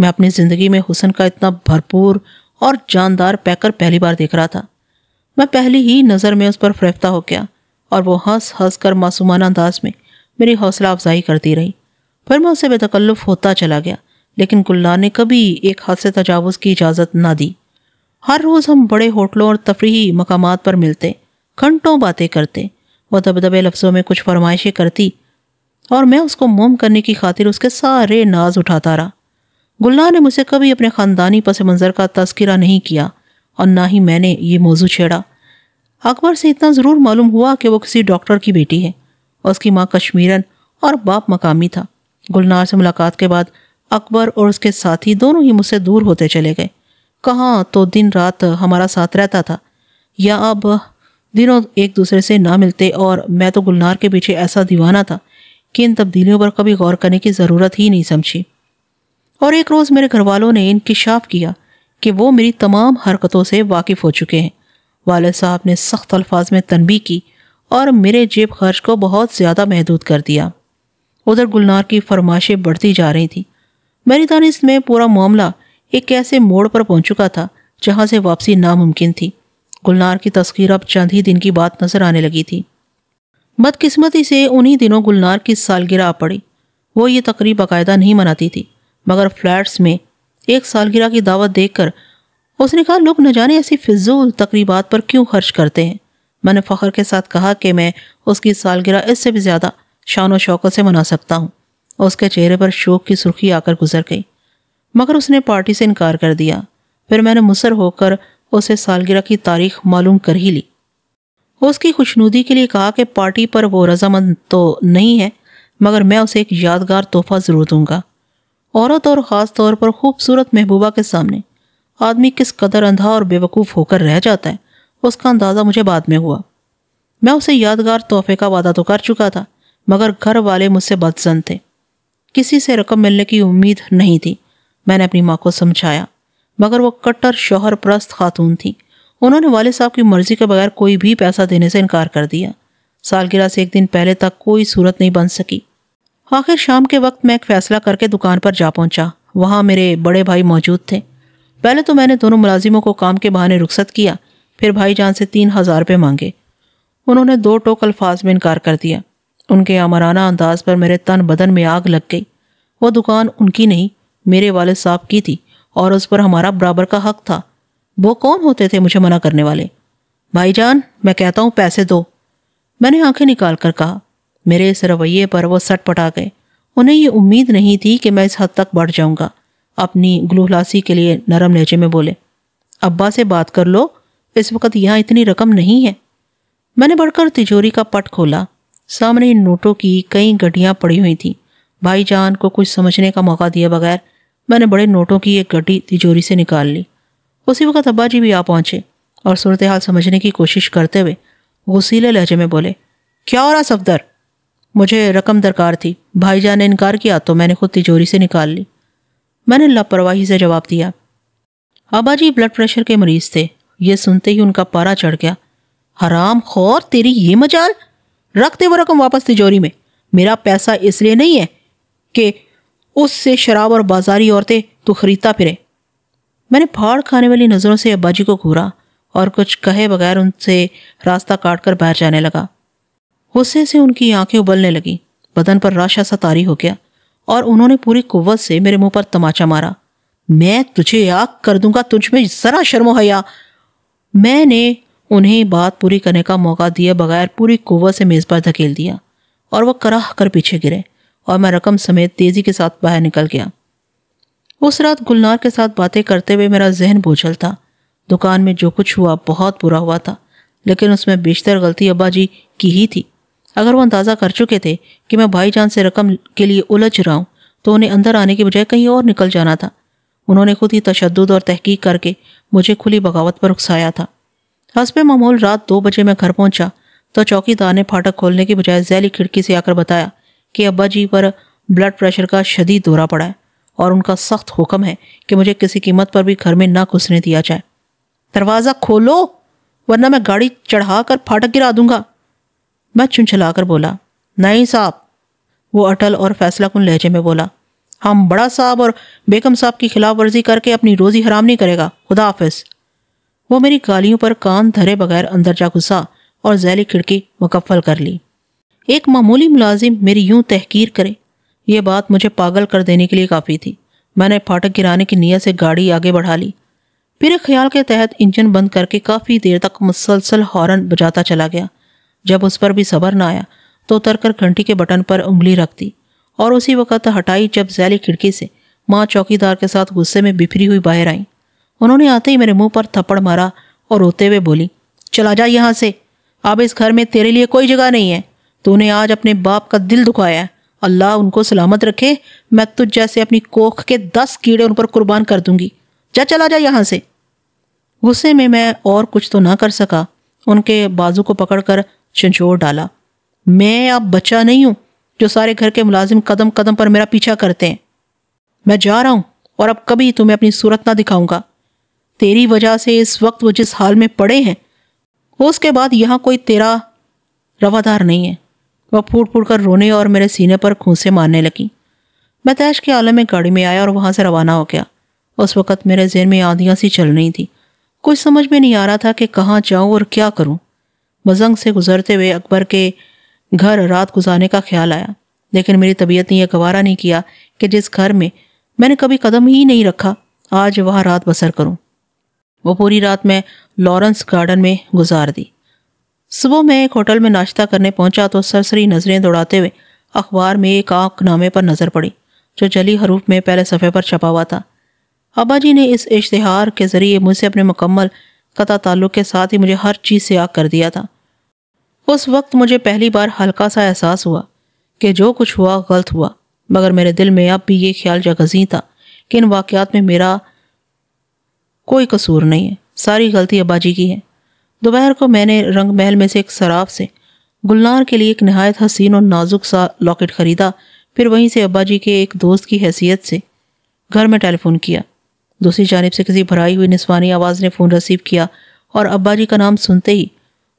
मैं अपनी ज़िंदगी में हुसन का इतना भरपूर और जानदार पैकर पहली बार देख रहा था मैं पहली ही नज़र में उस पर फरेफ्ता हो गया और वो हंस हंस कर मासूमाना अंदाज में मेरी हौसला अफजाई करती रही फिर मैं उसे बेतकल्लुफ होता चला गया लेकिन गुल्ला ने कभी एक हद से तजावज़ की इजाज़त ना दी हर रोज़ हम बड़े होटलों और तफरी मकाम पर मिलते घंटों बातें करते वह दबदबे लफ्ज़ों में कुछ फरमाइशें करती और मैं उसको मोम करने की खातिर उसके सारे नाज उठाता रहा गुल्ला ने मुझसे कभी अपने ख़ानदानी पस मंज़र का तस्करा नहीं किया और ना ही मैंने ये मौजू छेड़ा अकबर से इतना ज़रूर मालूम हुआ कि वो किसी डॉक्टर की बेटी है और उसकी माँ कश्मीरन और बाप मकामी था गुलनार से मुलाकात के बाद अकबर और उसके साथी दोनों ही मुझसे दूर होते चले गए कहाँ तो दिन रात हमारा साथ रहता था या अब दिनों एक दूसरे से ना मिलते और मैं तो गुलनार के पीछे ऐसा दीवाना था कि इन तब्दीलियों पर कभी गौर करने की ज़रूरत ही नहीं समझी और एक रोज़ मेरे घर वालों ने इनकशाफ किया कि वो मेरी तमाम हरकतों से वाकिफ़ हो चुके हैं वाल साहब ने सख्त अल्फाज में तनबी की और मेरे जेब खर्च को बहुत ज़्यादा महदूद कर दिया उधर गुलनार की फरमाशें बढ़ती जा रही थी मेरी दानिश में पूरा मामला एक ऐसे मोड़ पर पहुंच चुका था जहां से वापसी नामुमकिन थी गुलनार की तस्वीर अब चंद ही दिन की बात नजर आने लगी थी बदकिस्मती से उन्हीं दिनों गुलनार की सालगिरह पड़ी वो ये तकरीब बाकायदा नहीं मनाती थी मगर फ्लैट्स में एक सालगिरह की दावत देखकर उसने कहा लोग न जाने ऐसी फिजूल तकरीबात पर क्यों खर्च करते हैं मैंने फ़खर के साथ कहा कि मैं उसकी सालगिरह इससे भी ज़्यादा शान व शौकत से मना सकता हूँ उसके चेहरे पर शोक की सुर्खी आकर गुजर गई मगर उसने पार्टी से इनकार कर दिया फिर मैंने मुसर होकर उसे सालगिरह की तारीख मालूम कर ही ली उसकी खुशनुदी के लिए कहा कि पार्टी पर वो रजामंद तो नहीं है मगर मैं उसे एक यादगार तोहफा ज़रूर दूंगा औरत और ख़ास तौर पर खूबसूरत महबूबा के सामने आदमी किस कदर अंधा और बेवकूफ़ होकर रह जाता है उसका अंदाज़ा मुझे बाद में हुआ मैं उसे यादगार तोहफे का वादा तो कर चुका था मगर घर वाले मुझसे बदसन थे किसी से रकम मिलने की उम्मीद नहीं थी मैंने अपनी माँ को समझाया मगर वो कट्टर शोहर प्रस्त खातून थी उन्होंने वाले साहब की मर्ज़ी के बगैर कोई भी पैसा देने से इनकार कर दिया सालगिरह से एक दिन पहले तक कोई सूरत नहीं बन सकी आखिर शाम के वक्त मैं एक फैसला करके दुकान पर जा पहुंचा वहाँ मेरे बड़े भाई मौजूद थे पहले तो मैंने दोनों मुलाजिमों को काम के बहाने रुखसत किया फिर भाई जान से तीन हज़ार रुपये मांगे उन्होंने दो टोक अल्फाज में इनकार कर दिया उनके अमराना अंदाज पर मेरे तन बदन में आग लग गई वो दुकान उनकी नहीं मेरे वाले साहब की थी और उस पर हमारा बराबर का हक था वो कौन होते थे मुझे मना करने वाले भाईजान मैं कहता हूँ पैसे दो मैंने आंखें निकाल कर कहा मेरे इस रवैये पर वो सट पटा गए उन्हें ये उम्मीद नहीं थी कि मैं इस हद तक बढ़ जाऊंगा अपनी ग्लूहलासी के लिए नरम लहजे में बोले अब्बा से बात कर लो इस वक्त यहाँ इतनी रकम नहीं है मैंने बढ़कर तिजोरी का पट खोला सामने इन नोटों की कई गड्ढियाँ पड़ी हुई थीं भाईजान को कुछ समझने का मौका दिए बगैर मैंने बड़े नोटों की एक गड्ढी तिजोरी से निकाल ली उसी वक्त अब्बा जी भी आ पहुंचे और सूरत हाल समझने की कोशिश करते हुए वसीले लहजे में बोले क्या हो रहा सफदर मुझे रकम दरकार थी भाईजान ने इनकार किया तो मैंने खुद तिजोरी से निकाल ली मैंने लापरवाही से जवाब दिया आबा जी ब्लड प्रेशर के मरीज थे ये सुनते ही उनका पारा चढ़ गया हराम खौर तेरी ये मजाल रख दे वो रकम वापस तिजोरी में मेरा पैसा इसलिए नहीं है कि उससे शराब और बाजारी औरतें तो खरीदता फिरे मैंने फाड़ खाने वाली नज़रों से अब्बाजी को घूरा और कुछ कहे बगैर उनसे रास्ता काट कर बाहर जाने लगा गुस्से से उनकी आंखें उबलने लगी बदन पर राशा सा तारी हो गया और उन्होंने पूरी कुवत से मेरे मुंह पर तमाचा मारा मैं तुझे आग कर दूंगा तुझ में जरा शर्म हया मैंने उन्हें बात पूरी करने का मौका दिए बगैर पूरी कुवत से मेज़ पर धकेल दिया और वह कराह कर पीछे गिरे और मैं रकम समेत तेज़ी के साथ बाहर निकल गया उस रात गुलनार के साथ बातें करते हुए मेरा जहन बोझल था दुकान में जो कुछ हुआ बहुत बुरा हुआ था लेकिन उसमें बेशतर गलती अब्बा जी की ही थी अगर वो अंदाज़ा कर चुके थे कि मैं भाईजान से रकम के लिए उलझ रहा हूँ तो उन्हें अंदर आने के बजाय कहीं और निकल जाना था उन्होंने खुद ही तशद और तहकीक करके मुझे खुली बगावत पर उकसाया था हसब मामूल रात दो बजे मैं घर पहुंचा तो चौकीदार ने फाटक खोलने के बजाय जैली खिड़की से आकर बताया कि अब्बा जी पर ब्लड प्रेशर का शदीद दौरा पड़ा है और उनका सख्त हुक्म है कि मुझे किसी कीमत पर भी घर में ना घुसने दिया जाए दरवाज़ा खोलो वरना मैं गाड़ी चढ़ा कर फाटक गिरा दूंगा मैं चलाकर बोला नहीं साहब वो अटल और फैसला कुन लहजे में बोला हम बड़ा साहब और बेगम साहब की खिलाफ वर्जी करके अपनी रोज़ी हराम नहीं करेगा खुदा हाफिज वो मेरी गालियों पर कान धरे बगैर अंदर जा घुसा और जैली खिड़की मुकफ़ल कर ली एक मामूली मुलाजिम मेरी यूं तहकीर करे ये बात मुझे पागल कर देने के लिए काफ़ी थी मैंने फाटक गिराने की नीयत से गाड़ी आगे बढ़ा ली मेरे ख्याल के तहत इंजन बंद करके काफ़ी देर तक मुसलसल हॉर्न बजाता चला गया जब उस पर भी सबर ना आया तो उतर कर घंटी के बटन पर उंगली रख दी और उसी वक्त हटाई जब जैली खिड़की से माँ चौकीदार के साथ गुस्से में बिफरी हुई बाहर आई उन्होंने आते ही मेरे मुंह पर थप्पड़ मारा और रोते हुए बोली चला जा यहाँ से अब इस घर में तेरे लिए कोई जगह नहीं है तूने आज अपने बाप का दिल दुखाया है अल्लाह उनको सलामत रखे मैं तुझ जैसे अपनी कोख के दस कीड़े उन पर कुर्बान कर दूंगी जा चला जा यहाँ से गुस्से में मैं और कुछ तो ना कर सका उनके बाजू को पकड़कर झंझोर डाला मैं अब बच्चा नहीं हूँ जो सारे घर के मुलाजिम कदम कदम पर मेरा पीछा करते हैं मैं जा रहा हूँ और अब कभी तुम्हें अपनी सूरत ना दिखाऊंगा तेरी वजह से इस वक्त वो जिस हाल में पड़े हैं उसके बाद यहाँ कोई तेरा रवादार नहीं है वह फूट फूट कर रोने और मेरे सीने पर खूंसे मारने लगी मैं तैश के आलम में गाड़ी में आया और वहाँ से रवाना हो गया उस वक्त मेरे जहन में आंधियाँ सी चल रही थी कुछ समझ में नहीं आ रहा था कि कहाँ जाऊँ और क्या करूँ मजंग से गुजरते हुए अकबर के घर रात गुजारने का ख्याल आया लेकिन मेरी तबीयत ने यह गवारा नहीं किया कि जिस घर में मैंने कभी कदम ही नहीं रखा आज वहाँ रात बसर करूँ वो पूरी रात मैं लॉरेंस गार्डन में गुजार दी सुबह मैं एक होटल में नाश्ता करने पहुंचा तो सरसरी नज़रें दौड़ाते हुए अखबार में एक आँख नामे पर नज़र पड़ी जो जली हरूफ में पहले सफ़े पर छपा हुआ था अबा जी ने इस इश्तहार के ज़रिए मुझसे अपने मुकम्मल कता ताल्लुक़ के साथ ही मुझे हर चीज़ से आग कर दिया था उस वक्त मुझे पहली बार हल्का सा एहसास हुआ कि जो कुछ हुआ गलत हुआ मगर मेरे दिल में अब भी ये ख्याल जगजी था कि इन वाक़ात में मेरा कोई कसूर नहीं है सारी गलती अबाजी की है दोपहर को मैंने रंग महल में से एक शराब से गुलनार के लिए एक नहायत हसीन और नाजुक सा लॉकेट ख़रीदा फिर वहीं से अब्बाजी के एक दोस्त की हैसियत से घर में टेलीफोन किया दूसरी जानब से किसी भराई हुई निस्वानी आवाज़ ने फ़ोन रिसीव किया और अब्बाजी का नाम सुनते ही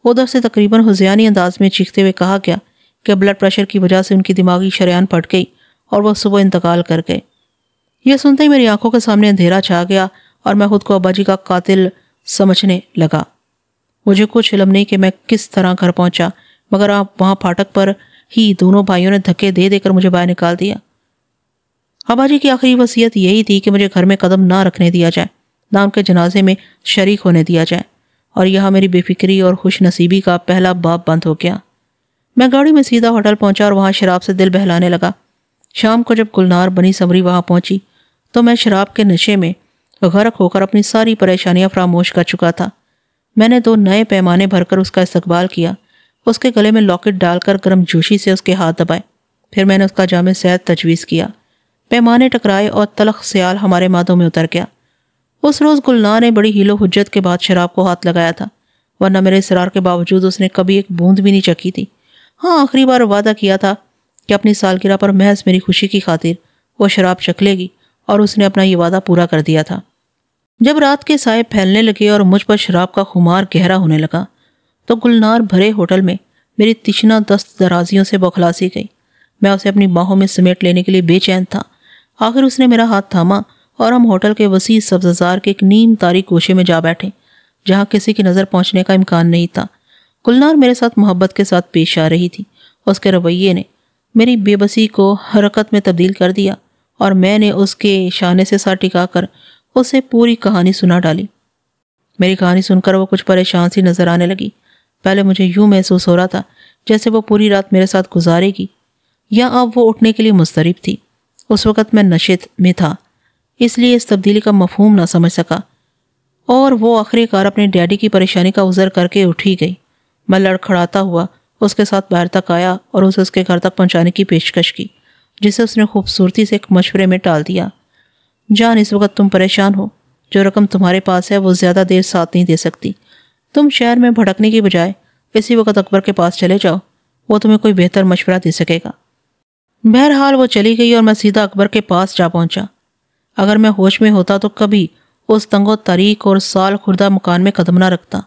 उधर से तकरीबन हुजियानी अंदाज में चीखते हुए कहा गया कि ब्लड प्रेशर की वजह से उनकी दिमागी शरियान फट गई और वह सुबह इंतकाल कर गए यह सुनते ही मेरी आंखों के सामने अंधेरा छा गया और मैं खुद को अब्बा जी का कातिल समझने लगा मुझे कुछ इलम नहीं कि मैं किस तरह घर पहुंचा मगर आप वहाँ फाटक पर ही दोनों भाइयों ने धक्के दे देकर मुझे बाहर निकाल दिया अब्बा जी की आखिरी वसीयत यही थी कि मुझे घर में कदम ना रखने दिया जाए ना उनके जनाजे में शरीक होने दिया जाए और यहाँ मेरी बेफिक्री और खुश नसीबी का पहला बाप बंद हो गया मैं गाड़ी में सीधा होटल पहुंचा और वहाँ शराब से दिल बहलाने लगा शाम को जब गुलनार बनी समरी वहाँ पहुंची तो मैं शराब के नशे में गर्क होकर अपनी सारी परेशानियां फरामोश कर चुका था मैंने दो नए पैमाने भरकर उसका इस्तकबाल किया उसके गले में लॉकेट डालकर गर्म जोशी से उसके हाथ दबाए फिर मैंने उसका जाम सैद तजवीज़ किया पैमाने टकराए और तलख सयाल हमारे माथों में उतर गया उस रोज़ गुलनार ने बड़ी हीलो हजत के बाद शराब को हाथ लगाया था वरना मेरे इसरार के बावजूद उसने कभी एक बूंद भी नहीं चखी थी हाँ आखिरी बार वादा किया था कि अपनी सालगिरह पर महज मेरी खुशी की खातिर वह शराब चख लेगी और उसने अपना ये वादा पूरा कर दिया था जब रात के साय फैलने लगे और मुझ पर शराब का खुमार गहरा होने लगा तो गुलनार भरे होटल में मेरी तिशना दस्त दराजियों से बौखलासी गई मैं उसे अपनी बाहों में समेट लेने के लिए बेचैन था आखिर उसने मेरा हाथ थामा और हम होटल के वसी सब्जार के एक नीम तारीख गोशे में जा बैठे जहाँ किसी की नज़र पहुँचने का इम्कान नहीं था गुलनार मेरे साथ मोहब्बत के साथ पेश आ रही थी उसके रवैये ने मेरी बेबसी को हरकत में तब्दील कर दिया और मैंने उसके शाने से टिका कर उसे पूरी कहानी सुना डाली मेरी कहानी सुनकर वो कुछ परेशान सी नज़र आने लगी पहले मुझे यूँ महसूस हो रहा था जैसे वो पूरी रात मेरे साथ गुजारेगी या अब वो उठने के लिए मुस्तरब थी उस वक़्त मैं नशे में था इसलिए इस तब्दीली का मफहम ना समझ सका और वो आखिरकार अपने डैडी की परेशानी का उजर करके उठी गई मैं लड़खड़ाता हुआ उसके साथ बाहर तक आया और उसे उसके घर तक पहुंचाने की पेशकश की जिसे उसने खूबसूरती से एक मशवरे में टाल दिया जान इस वक्त तुम परेशान हो जो रकम तुम्हारे पास है वो ज़्यादा देर साथ नहीं दे सकती तुम शहर में भड़कने की बजाय इसी वक्त अकबर के पास चले जाओ वो तुम्हें कोई बेहतर मशवरा दे सकेगा बहरहाल वो चली गई और मैं सीधा अकबर के पास जा पहुंचा अगर मैं होश में होता तो कभी उस तंगो तारीख और साल खुर्दा मकान में कदम ना रखता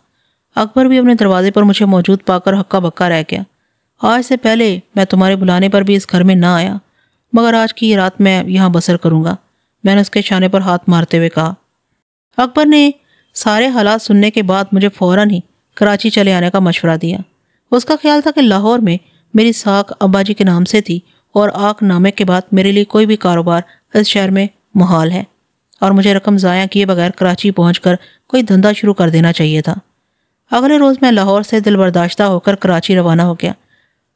अकबर भी अपने दरवाजे पर मुझे मौजूद पाकर हक्का बक्का रह गया आज से पहले मैं तुम्हारे बुलाने पर भी इस घर में ना आया मगर आज की रात मैं यहाँ बसर करूँगा मैंने उसके छाने पर हाथ मारते हुए कहा अकबर ने सारे हालात सुनने के बाद मुझे फ़ौर ही कराची चले आने का मशवरा दिया उसका ख्याल था कि लाहौर में मेरी साख अब्बाजी के नाम से थी और आख नामे के बाद मेरे लिए कोई भी कारोबार इस शहर में माहौल है और मुझे रकम ज़ाया किए बगैर कराची कर कोई धंधा शुरू कर देना चाहिए था अगले रोज़ मैं लाहौर से दिल बर्दाश्त होकर कराची रवाना हो गया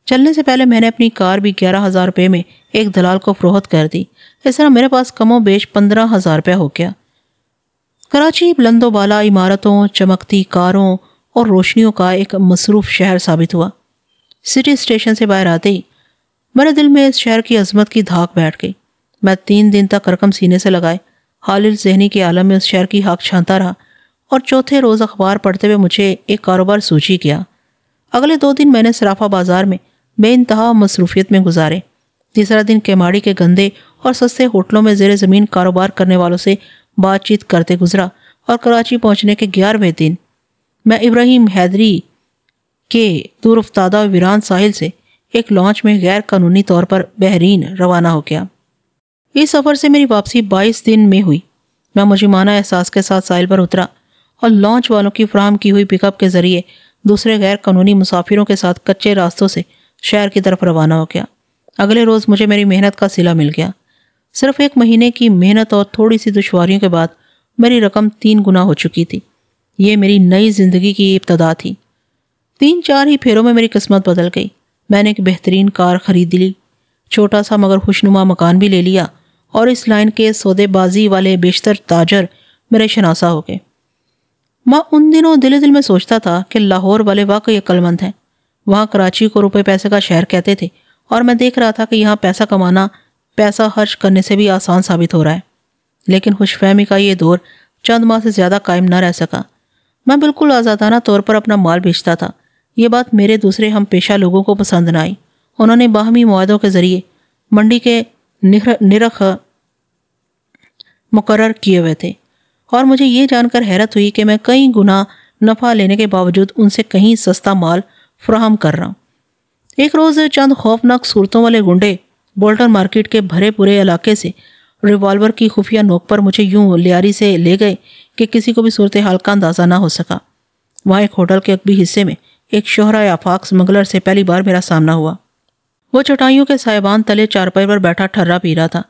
चलने से पहले मैंने अपनी कार भी ग्यारह हज़ार रुपये में एक दलाल को फरोहत कर दी इस तरह मेरे पास कमो बेश पंद्रह हज़ार रुपया हो गया कराची बुलंदोबाला इमारतों चमकती कारों और रोशनियों का एक मसरूफ़ शहर साबित हुआ सिटी स्टेशन से बाहर आते ही मेरे दिल में इस शहर की अजमत की धाक बैठ गई मैं तीन दिन तक रकम सीने से लगाए हालिल जहनी के आलम में उस शहर की हाक छानता रहा और चौथे रोज़ अखबार पढ़ते हुए मुझे एक कारोबार सूची किया अगले दो दिन मैंने सराफा बाज़ार में बेानतहा मसरूफियत में गुजारे तीसरा दिन केमाड़ी के गंदे और सस्ते होटलों में जेर ज़मीन कारोबार करने वालों से बातचीत करते गुजरा और कराची पहुंचने के ग्यारहवें दिन मैं इब्राहिम हैदरी के दूरफ्तादा वीरान साहिल से एक लॉन्च में गैर कानूनी तौर पर बहरीन रवाना हो गया इस सफ़र से मेरी वापसी 22 दिन में हुई मैं मुझे माना एहसास के साथ साइल पर उतरा और लॉन्च वालों की फ्राहम की हुई पिकअप के ज़रिए दूसरे गैर कानूनी मुसाफिरों के साथ कच्चे रास्तों से शहर की तरफ रवाना हो गया अगले रोज़ मुझे मेरी मेहनत का सिला मिल गया सिर्फ एक महीने की मेहनत और थोड़ी सी दुशारियों के बाद मेरी रकम तीन गुना हो चुकी थी ये मेरी नई ज़िंदगी की इब्तदा थी तीन चार ही फेरों में मेरी किस्मत बदल गई मैंने एक बेहतरीन कार खरीद ली छोटा सा मगर खुशनुमा मकान भी ले लिया और इस लाइन के सौदेबाजी वाले बेशतर ताजर मेरे शनासा हो गए मां उन दिनों दिल दिल में सोचता था कि लाहौर वाले वाकई अक्लमंद हैं वहाँ कराची को रुपए पैसे का शहर कहते थे और मैं देख रहा था कि यहाँ पैसा कमाना पैसा खर्च करने से भी आसान साबित हो रहा है लेकिन खुशफहमी का ये दौर चंद माह से ज़्यादा कायम ना रह सका मैं बिल्कुल आज़ादाना तौर पर अपना माल बेचता था ये बात मेरे दूसरे हम पेशा लोगों को पसंद ना आई उन्होंने बाहमी माहों के ज़रिए मंडी के निरख मुकर किए हुए थे और मुझे ये जानकर हैरत हुई कि मैं कई गुना नफ़ा लेने के बावजूद उनसे कहीं सस्ता माल फ्राहम कर रहा हूँ एक रोज़ चंद खौफनाक सूरतों वाले गुंडे बोल्टन मार्केट के भरे पूरे इलाके से रिवॉल्वर की खुफिया नोक पर मुझे यूं लियारी से ले गए कि किसी को भी सूरत हाल का अंदाज़ा ना हो सका वहाँ एक होटल के अकबी हिस्से में एक शोहरा आफाक स्मगलर से पहली बार मेरा सामना हुआ वो चटाइयों के साहिबान तले चारपाई पर बैठा ठर्रा पी रहा था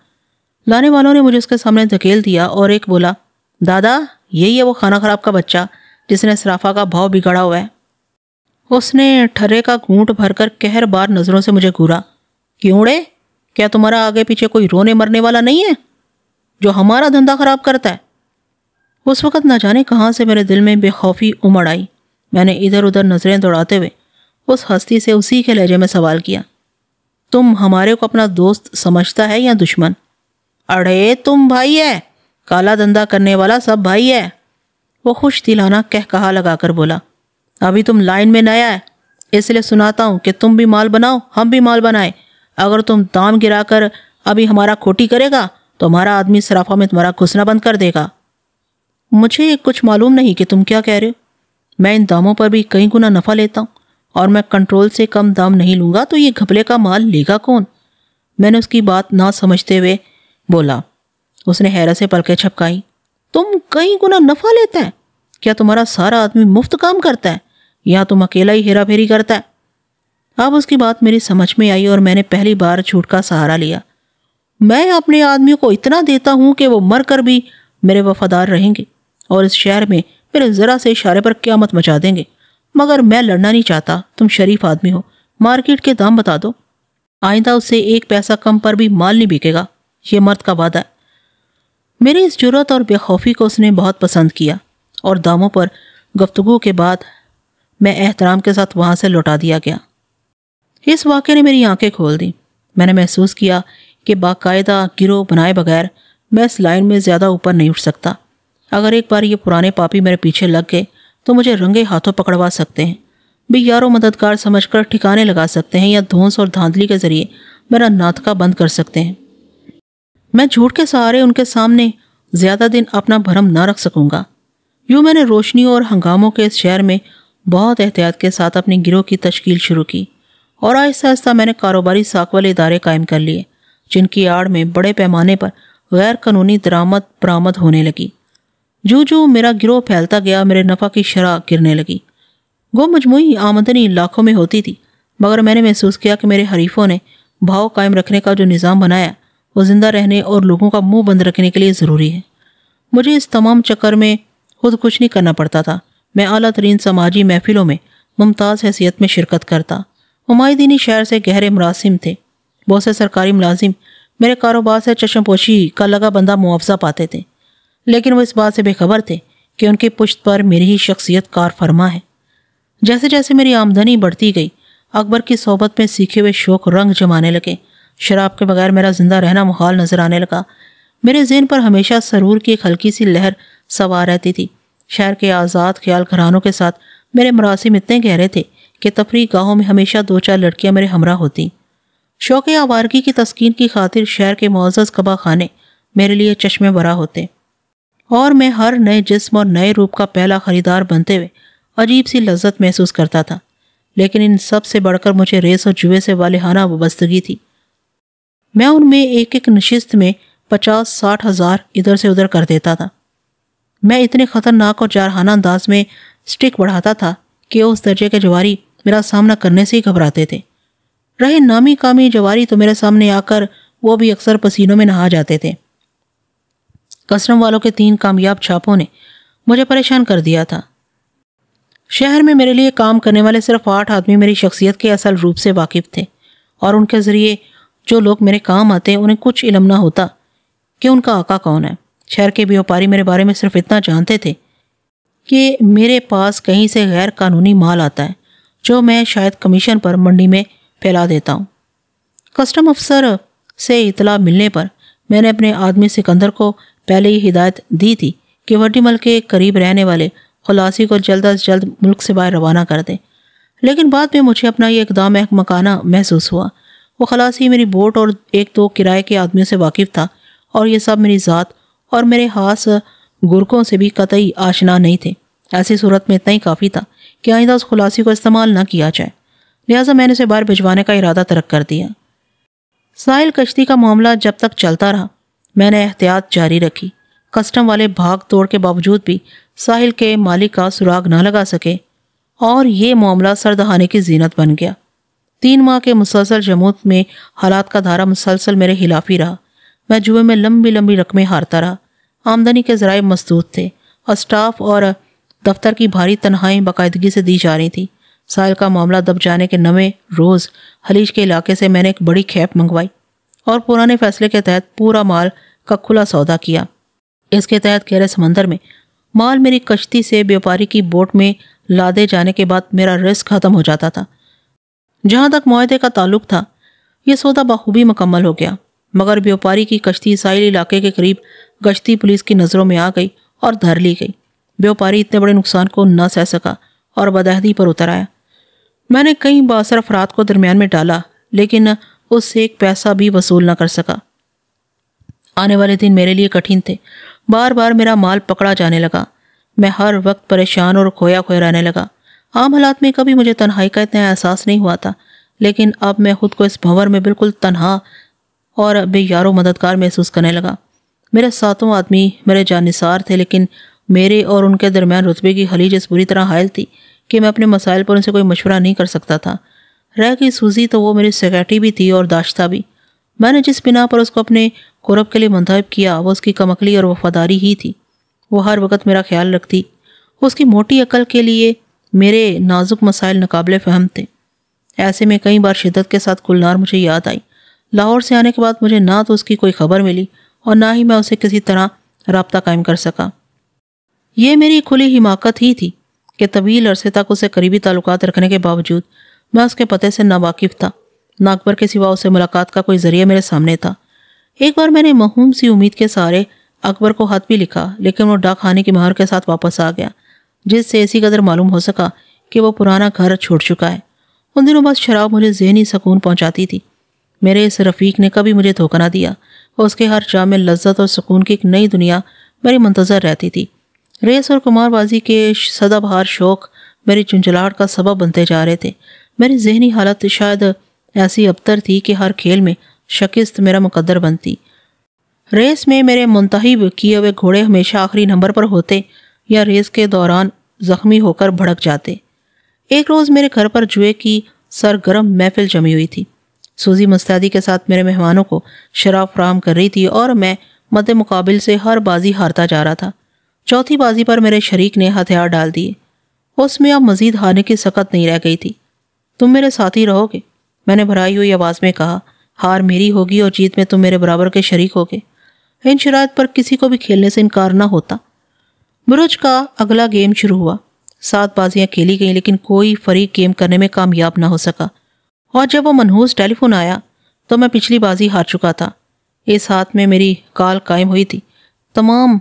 लाने वालों ने मुझे उसके सामने धकेल दिया और एक बोला दादा यही है वो खाना खराब का बच्चा जिसने सराफा का भाव बिगड़ा हुआ है उसने ठर्रे का घूंट भरकर कहर बार नज़रों से मुझे घूरा क्यों रे क्या तुम्हारा आगे पीछे कोई रोने मरने वाला नहीं है जो हमारा धंधा खराब करता है उस वक़्त न जाने कहाँ से मेरे दिल में बेखौफी उमड़ आई मैंने इधर उधर नज़रें दौड़ाते हुए उस हस्ती से उसी के लहजे में सवाल किया तुम हमारे को अपना दोस्त समझता है या दुश्मन अड़े तुम भाई है काला धंधा करने वाला सब भाई है वो खुश दिलाना कह कहा लगाकर बोला अभी तुम लाइन में नया है इसलिए सुनाता हूँ कि तुम भी माल बनाओ हम भी माल बनाए अगर तुम दाम गिराकर अभी हमारा खोटी करेगा तो हमारा आदमी सराफा में तुम्हारा घुसना बंद कर देगा मुझे कुछ मालूम नहीं कि तुम क्या कह रहे हो मैं इन दामों पर भी कई गुना नफ़ा लेता हूँ और मैं कंट्रोल से कम दाम नहीं लूँगा तो ये घपले का माल लेगा कौन मैंने उसकी बात ना समझते हुए बोला उसने हैरत से पलके छपकाई तुम कई गुना नफा लेते हैं क्या तुम्हारा सारा आदमी मुफ्त काम करता है या तुम अकेला ही हेरा फेरी करता है अब उसकी बात मेरी समझ में आई और मैंने पहली बार छूट का सहारा लिया मैं अपने आदमियों को इतना देता हूँ कि वो मर कर भी मेरे वफादार रहेंगे और इस शहर में मेरे ज़रा से इशारे पर क्या मत मचा देंगे मगर मैं लड़ना नहीं चाहता तुम शरीफ आदमी हो मार्केट के दाम बता दो आइंदा उससे एक पैसा कम पर भी माल नहीं बिकेगा ये मर्द का वादा मेरे मेरी इस जरूरत और बेखौफी को उसने बहुत पसंद किया और दामों पर गुफ्तगु के बाद मैं एहतराम के साथ वहाँ से लौटा दिया गया इस वाक़े ने मेरी आंखें खोल दी मैंने महसूस किया कि बाकायदा गिरोह बनाए बगैर मैं इस लाइन में ज़्यादा ऊपर नहीं उठ सकता अगर एक बार ये पुराने पापी मेरे पीछे लग गए तो मुझे रंगे हाथों पकड़वा सकते हैं भी यारों मददगार समझकर ठिकाने लगा सकते हैं या धोंस और धांधली के ज़रिए मेरा नाथका बंद कर सकते हैं मैं झूठ के सहारे उनके सामने ज़्यादा दिन अपना भरम न रख सकूंगा यूँ मैंने रोशनी और हंगामों के इस शहर में बहुत एहतियात के साथ अपनी गिरोह की तश्कील शुरू की और आहिस्ता आहिस्ता मैंने कारोबारी साख वाले इदारे कायम कर लिए जिनकी आड़ में बड़े पैमाने पर गैर कानूनी दरामद बरामद होने लगी जो जो मेरा गिरोह फैलता गया मेरे नफ़ा की शराह गिरने लगी गो मजमू आमदनी लाखों में होती थी मगर मैंने महसूस किया कि मेरे हरीफों ने भाव कायम रखने का जो निज़ाम बनाया वो जिंदा रहने और लोगों का मुंह बंद रखने के लिए ज़रूरी है मुझे इस तमाम चक्कर में खुद कुछ नहीं करना पड़ता था मैं अला तरीन समाजी महफिलों में मुमताज़ हैसियत में शिरकत करता हमायदीनी शहर से गहरे मुलासिम थे बहुत से सरकारी मुलाजिम मेरे कारोबार से चश्मपोशी का लगा बंदा मुआवजा पाते थे लेकिन वो इस बात से बेखबर थे कि उनकी पुश्त पर मेरी ही शख्सियत कार फरमा है जैसे जैसे मेरी आमदनी बढ़ती गई अकबर की सोबत में सीखे हुए शौक रंग जमाने लगे शराब के बगैर मेरा जिंदा रहना मुहाल नजर आने लगा मेरे जहन पर हमेशा सरूर की एक हल्की सी लहर सवार रहती थी शहर के आज़ाद ख्याल घरानों के साथ मेरे मरासिम इतने गहरे थे कि तफरी गाहों में हमेशा दो चार लड़कियां मेरे हमरा होती शौक आवारगी की तस्कीन की खातिर शहर के मुआज़ कबा खाने मेरे लिए चश्मे भरा होते और मैं हर नए जिस्म और नए रूप का पहला ख़रीदार बनते हुए अजीब सी लज्जत महसूस करता था लेकिन इन सब से बढ़कर मुझे रेस और जुए से वालहाना वस्तगी थी मैं उनमें एक एक नशिस्त में पचास साठ हज़ार इधर से उधर कर देता था मैं इतने ख़तरनाक और जारहाना अंदाज में स्टिक बढ़ाता था कि उस दर्जे के जवारी मेरा सामना करने से ही घबराते थे रहे नामी कामी जवारी तो मेरे सामने आकर वो भी अक्सर पसीनों में नहा जाते थे कस्टम वालों के तीन कामयाब छापों ने मुझे परेशान कर दिया था शहर में मेरे लिए काम करने वाले सिर्फ आठ आदमी मेरी शख्सियत के असल रूप से वाकिफ थे और उनके ज़रिए जो लोग मेरे काम आते हैं उन्हें कुछ इलम ना होता कि उनका आका कौन है शहर के व्यापारी मेरे बारे में सिर्फ इतना जानते थे कि मेरे पास कहीं से गैर कानूनी माल आता है जो मैं शायद कमीशन पर मंडी में फैला देता हूँ कस्टम अफसर से इतला मिलने पर मैंने अपने आदमी सिकंदर को पहले ही हिदायत दी थी कि वटीमल के करीब रहने वाले खुलासी को जल्द अज जल्द मुल्क से बाहर रवाना कर दें लेकिन बाद में मुझे अपना ये इकदाम एक मकाना महसूस हुआ वो खलास ही मेरी बोट और एक दो किराए के आदमियों से वाकिफ़ था और ये सब मेरी ज़ात और मेरे हास गुरकों से भी कतई आशना नहीं थे ऐसी सूरत में इतना ही काफ़ी था कि आइंदा उस खुलासी को इस्तेमाल न किया जाए लिहाजा मैंने उसे बाहर भिजवाने का इरादा तरक कर दिया साहिल कश्ती का मामला जब तक चलता रहा मैंने एहतियात जारी रखी कस्टम वाले भाग तोड़ के बावजूद भी साहिल के मालिक का सुराग ना लगा सके और ये मामला सर दहाने की जीनत बन गया तीन माह के मुसलसल जमूत में हालात का धारा मुसलसल मेरे खिलाफ ही रहा मैं जुए में लंबी लंबी रकमें हारता रहा आमदनी के जराये मजदूर थे और स्टाफ और दफ्तर की भारी तनहाई बाकायदगी से दी जा रही थी साल का मामला दब जाने के नवे रोज़ हलीज के इलाके से मैंने एक बड़ी खेप मंगवाई और पुराने फैसले के तहत पूरा माल का खुला सौदा किया इसके तहत गहरे समंदर में माल मेरी कश्ती से व्यापारी की बोट में लादे जाने के बाद मेरा रिस्क ख़त्म हो जाता था जहाँ तक माहदे का ताल्लुक था यह सौदा बखूबी मुकम्मल हो गया मगर व्यापारी की कश्ती साहिल इलाके के करीब गश्ती पुलिस की नज़रों में आ गई और धर ली गई व्यापारी इतने बड़े नुकसान को न सह सका और बदहदी पर उतर आया मैंने कई बासर अफराद को दरमियान में डाला लेकिन उससे एक पैसा भी वसूल न कर सका आने वाले दिन मेरे लिए कठिन थे बार बार मेरा माल पकड़ा जाने लगा मैं हर वक्त परेशान और खोया खोया रहने लगा आम हालात में कभी मुझे तन्हाई का इतना एहसास नहीं हुआ था लेकिन अब मैं खुद को इस भंवर में बिल्कुल तन्हा और बेयारो मददगार महसूस करने लगा मेरे सातों आदमी मेरे जानसार थे लेकिन मेरे और उनके दरमियान रुतबे की खलीज इस बुरी तरह हायल थी कि मैं अपने मसाइल पर उनसे कोई मशवरा नहीं कर सकता था रह गई सूजी तो वो मेरी सिक्योरिटी भी थी और दाश्ता भी मैंने जिस बिना पर उसको अपने कुरब के लिए मंतब किया वह उसकी कमकली और वफादारी ही थी वह हर वक्त मेरा ख्याल रखती उसकी मोटी अकल के लिए मेरे नाजुक मसाइल नाकबले फहम थे ऐसे में कई बार शिदत के साथ कुलनार मुझे याद आई लाहौर से आने के बाद मुझे ना तो उसकी कोई खबर मिली और ना ही मैं उसे किसी तरह रबता कायम कर सका ये मेरी खुली हिमाकत ही थी कि तवील अरसे तक उसे करीबी ताल्लुक रखने के बावजूद मैं उसके पते से नावाकिफ था ना अकबर के सिवा उसे मुलाकात का कोई जरिया मेरे सामने था एक बार मैंने महूम सी उम्मीद के सहारे अकबर को हाथ भी लिखा लेकिन वो डाक खाने की महार के साथ वापस आ गया जिससे इसी कदर मालूम हो सका कि वो पुराना घर छोड़ चुका है उन दिनों बस शराब मुझे जहनी सकून पहुंचाती थी मेरे इस रफ़ीक ने कभी मुझे धोखा ना दिया और उसके हर चाह में लज्जत और सुकून की एक नई दुनिया मेरी मंतज़र रहती थी रेस और कुमारबाजी के सदाबहार शौक़ मेरी चुंझलाहट का सबब बनते जा रहे थे मेरी जहनी हालत शायद ऐसी अबतर थी कि हर खेल में शिकस्त मेरा मुकदर बनती रेस में मेरे मुंतब किए हुए घोड़े हमेशा आखिरी नंबर पर होते या रेस के दौरान जख्मी होकर भड़क जाते एक रोज़ मेरे घर पर जुए की सरगर्म महफिल जमी हुई थी सूजी मुस्तैदी के साथ मेरे मेहमानों को शराब फ्राहम कर रही थी और मैं मद मुकाबिल से हर बाजी हारता जा रहा था चौथी बाजी पर मेरे शरीक ने हथियार डाल दिए उसमें अब मजीद हारने की सकत नहीं रह गई थी तुम मेरे साथी रहोगे मैंने भराई हुई आवाज़ में कहा हार मेरी होगी और जीत में तुम मेरे बराबर के शरीक होगे इन शरात पर किसी को भी खेलने से इनकार ना होता बुरुज का अगला गेम शुरू हुआ सात बाजियां खेली गईं लेकिन कोई फरीक गेम करने में कामयाब ना हो सका और जब वो मनहूस टेलीफोन आया तो मैं पिछली बाजी हार चुका था इस हाथ में मेरी काल कायम हुई थी तमाम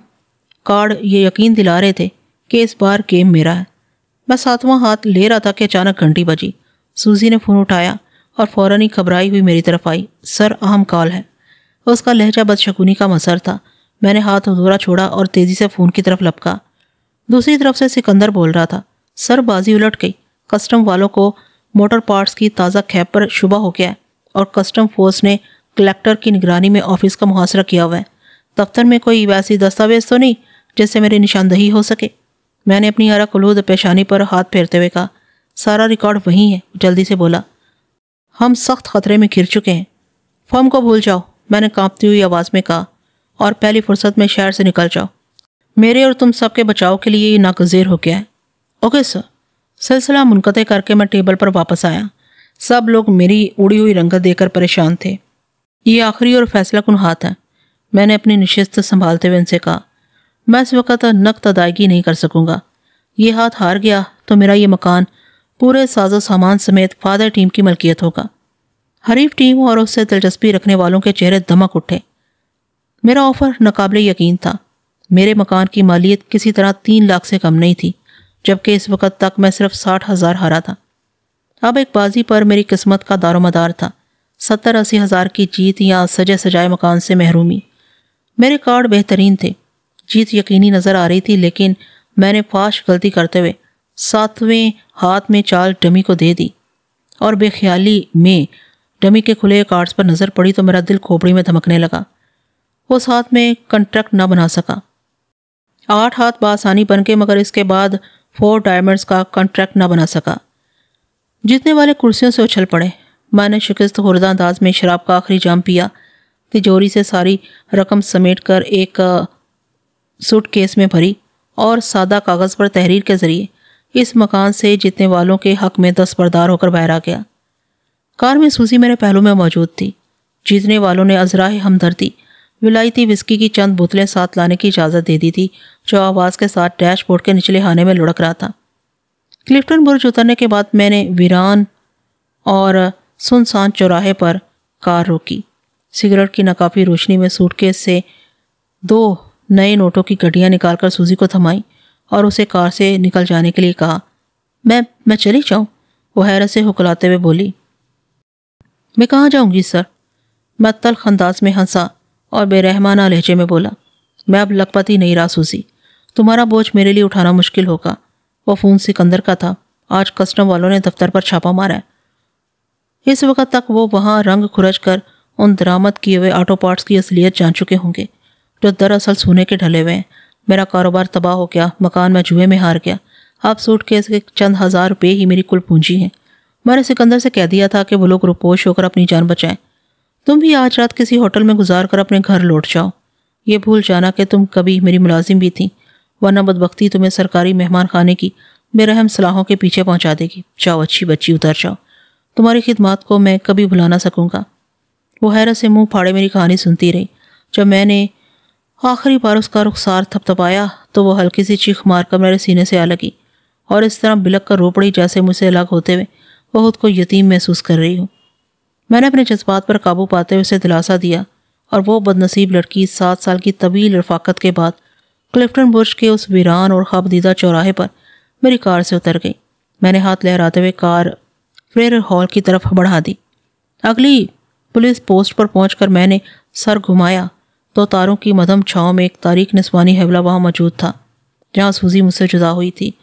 कार्ड ये यकीन दिला रहे थे कि इस बार गेम मेरा है मैं सातवां हाथ ले रहा था कि अचानक घंटी बजी सूजी ने फ़ोन उठाया और फ़ौर ही घबराई हुई मेरी तरफ आई सर अहम कॉल है उसका लहजा बदशकुनी का मसर था मैंने हाथ अधूरा छोड़ा और तेजी से फ़ोन की तरफ लपका दूसरी तरफ से सिकंदर बोल रहा था सर बाजी उलट गई कस्टम वालों को मोटर पार्ट्स की ताज़ा खैप पर शुबा हो गया है और कस्टम फोर्स ने कलेक्टर की निगरानी में ऑफिस का मुहासरा किया हुआ है दफ्तर में कोई वैसी दस्तावेज तो नहीं जिससे मेरी निशानदही हो सके मैंने अपनी अरा कलूद पेशानी पर हाथ फेरते हुए कहा सारा रिकॉर्ड वहीं है जल्दी से बोला हम सख्त खतरे में घिर चुके हैं फॉर्म को भूल जाओ मैंने कांपती हुई आवाज़ में कहा और पहली फुर्सत में शहर से निकल जाओ मेरे और तुम सबके बचाव के लिए ये नागजेर हो गया है ओके सर सिलसिला मुनकते करके मैं टेबल पर वापस आया सब लोग मेरी उड़ी हुई रंगत देकर परेशान थे ये आखिरी और फैसला कन हाथ है मैंने अपनी निशस्त संभालते हुए इनसे कहा मैं इस वक्त नकद अदायगी नहीं कर सकूंगा ये हाथ हार गया तो मेरा ये मकान पूरे साजो सामान समेत फादर टीम की मलकियत होगा हरीफ टीम और उससे दिलचस्पी रखने वालों के चेहरे दमक उठे मेरा ऑफर नाकबले यकीन था मेरे मकान की मालियत किसी तरह तीन लाख से कम नहीं थी जबकि इस वक्त तक मैं सिर्फ साठ हज़ार हारा था अब एक बाजी पर मेरी किस्मत का दारोमदार था सत्तर अस्सी हज़ार की जीत या सजे सजाए मकान से महरूमी मेरे कार्ड बेहतरीन थे जीत यकीनी नज़र आ रही थी लेकिन मैंने फाश गलती करते हुए सातवें हाथ में चाल डमी को दे दी और बेख्याली में डमी के खुले कार्ड्स पर नज़र पड़ी तो मेरा दिल खोपड़ी में धमकने लगा वो साथ में कंट्रैक्ट ना बना सका आठ हाथ बासानी बन के मगर इसके बाद फोर डायमंड्स का कंट्रैक्ट ना बना सका जितने वाले कुर्सियों से उछल पड़े मैंने शिकस्त हुरदा अंदाज में शराब का आखिरी जाम पिया तिजोरी से सारी रकम समेट कर एक सूट केस में भरी और सादा कागज़ पर तहरीर के ज़रिए इस मकान से जितने वालों के हक में दस्तबरदार होकर बाहर आ गया कार में सूजी मेरे पहलू में मौजूद थी जीतने वालों ने अजराह हमदर्दी विलायती विस्की की चंद बोतलें साथ लाने की इजाज़त दे दी थी जो आवाज़ के साथ डैशबोर्ड के निचले हाने में लुढ़क रहा था क्लिफ्टन बुर्ज उतरने के बाद मैंने वीरान और सुनसान चौराहे पर कार रोकी सिगरेट की नाकाफी रोशनी में सूटकेस से दो नए नोटों की गड्डियाँ निकालकर सूजी को थमाई और उसे कार से निकल जाने के लिए कहा मैं मैं चली जाऊँ वो हैरत से हुकलाते हुए बोली मैं कहाँ जाऊँगी सर मैं तलख अंदाज में हंसा और बेरहमाना लहजे में बोला मैं अब लखपति नहीं रहा सूजी तुम्हारा बोझ मेरे लिए उठाना मुश्किल होगा वह फ़ोन सिकंदर का था आज कस्टम वालों ने दफ्तर पर छापा मारा है इस वक्त तक वो वहाँ रंग खुरज कर उन दरामद किए हुए ऑटो पार्ट्स की असलियत जान चुके होंगे जो दरअसल सोने के ढले हुए हैं मेरा कारोबार तबाह हो गया मकान में जुए में हार गया अब सूट केस के चंद हज़ार रुपये ही मेरी कुल पूंजी है मैंने सिकंदर से कह दिया था कि वो लोग रुपोश होकर अपनी जान बचाएं तुम भी आज रात किसी होटल में गुजार कर अपने घर लौट जाओ ये भूल जाना कि तुम कभी मेरी मुलाजिम भी थी वरना बदबख्ती तुम्हें सरकारी मेहमान खाने की बेरहम सलाहों के पीछे पहुंचा देगी जाओ अच्छी बच्ची उतर जाओ तुम्हारी खिदमात को मैं कभी भुला ना सकूंगा वो हैरत से मुंह फाड़े मेरी कहानी सुनती रही जब मैंने आखिरी बार उसका रुखसार थपथपाया तो वो हल्की सी चीख मारकर मेरे सीने से आ लगी और इस तरह बिलक कर रोपड़ी जैसे मुझसे अलग होते हुए बहुत को यतीम महसूस कर रही हूँ मैंने अपने जज्बात पर काबू पाते हुए उसे दिलासा दिया और वो बदनसीब लड़की सात साल की तवील रफाकत के बाद क्लिफ्टन बुर्श के उस वीरान और खबदीदा चौराहे पर मेरी कार से उतर गई मैंने हाथ लहराते हुए कार फ्रेर हॉल की तरफ बढ़ा दी अगली पुलिस पोस्ट पर पहुंचकर मैंने सर घुमाया तो तारों की मदम छाँव में एक तारीख नस्वानी हैवला वहाँ मौजूद था जहाँ सूजी मुझसे जुदा हुई थी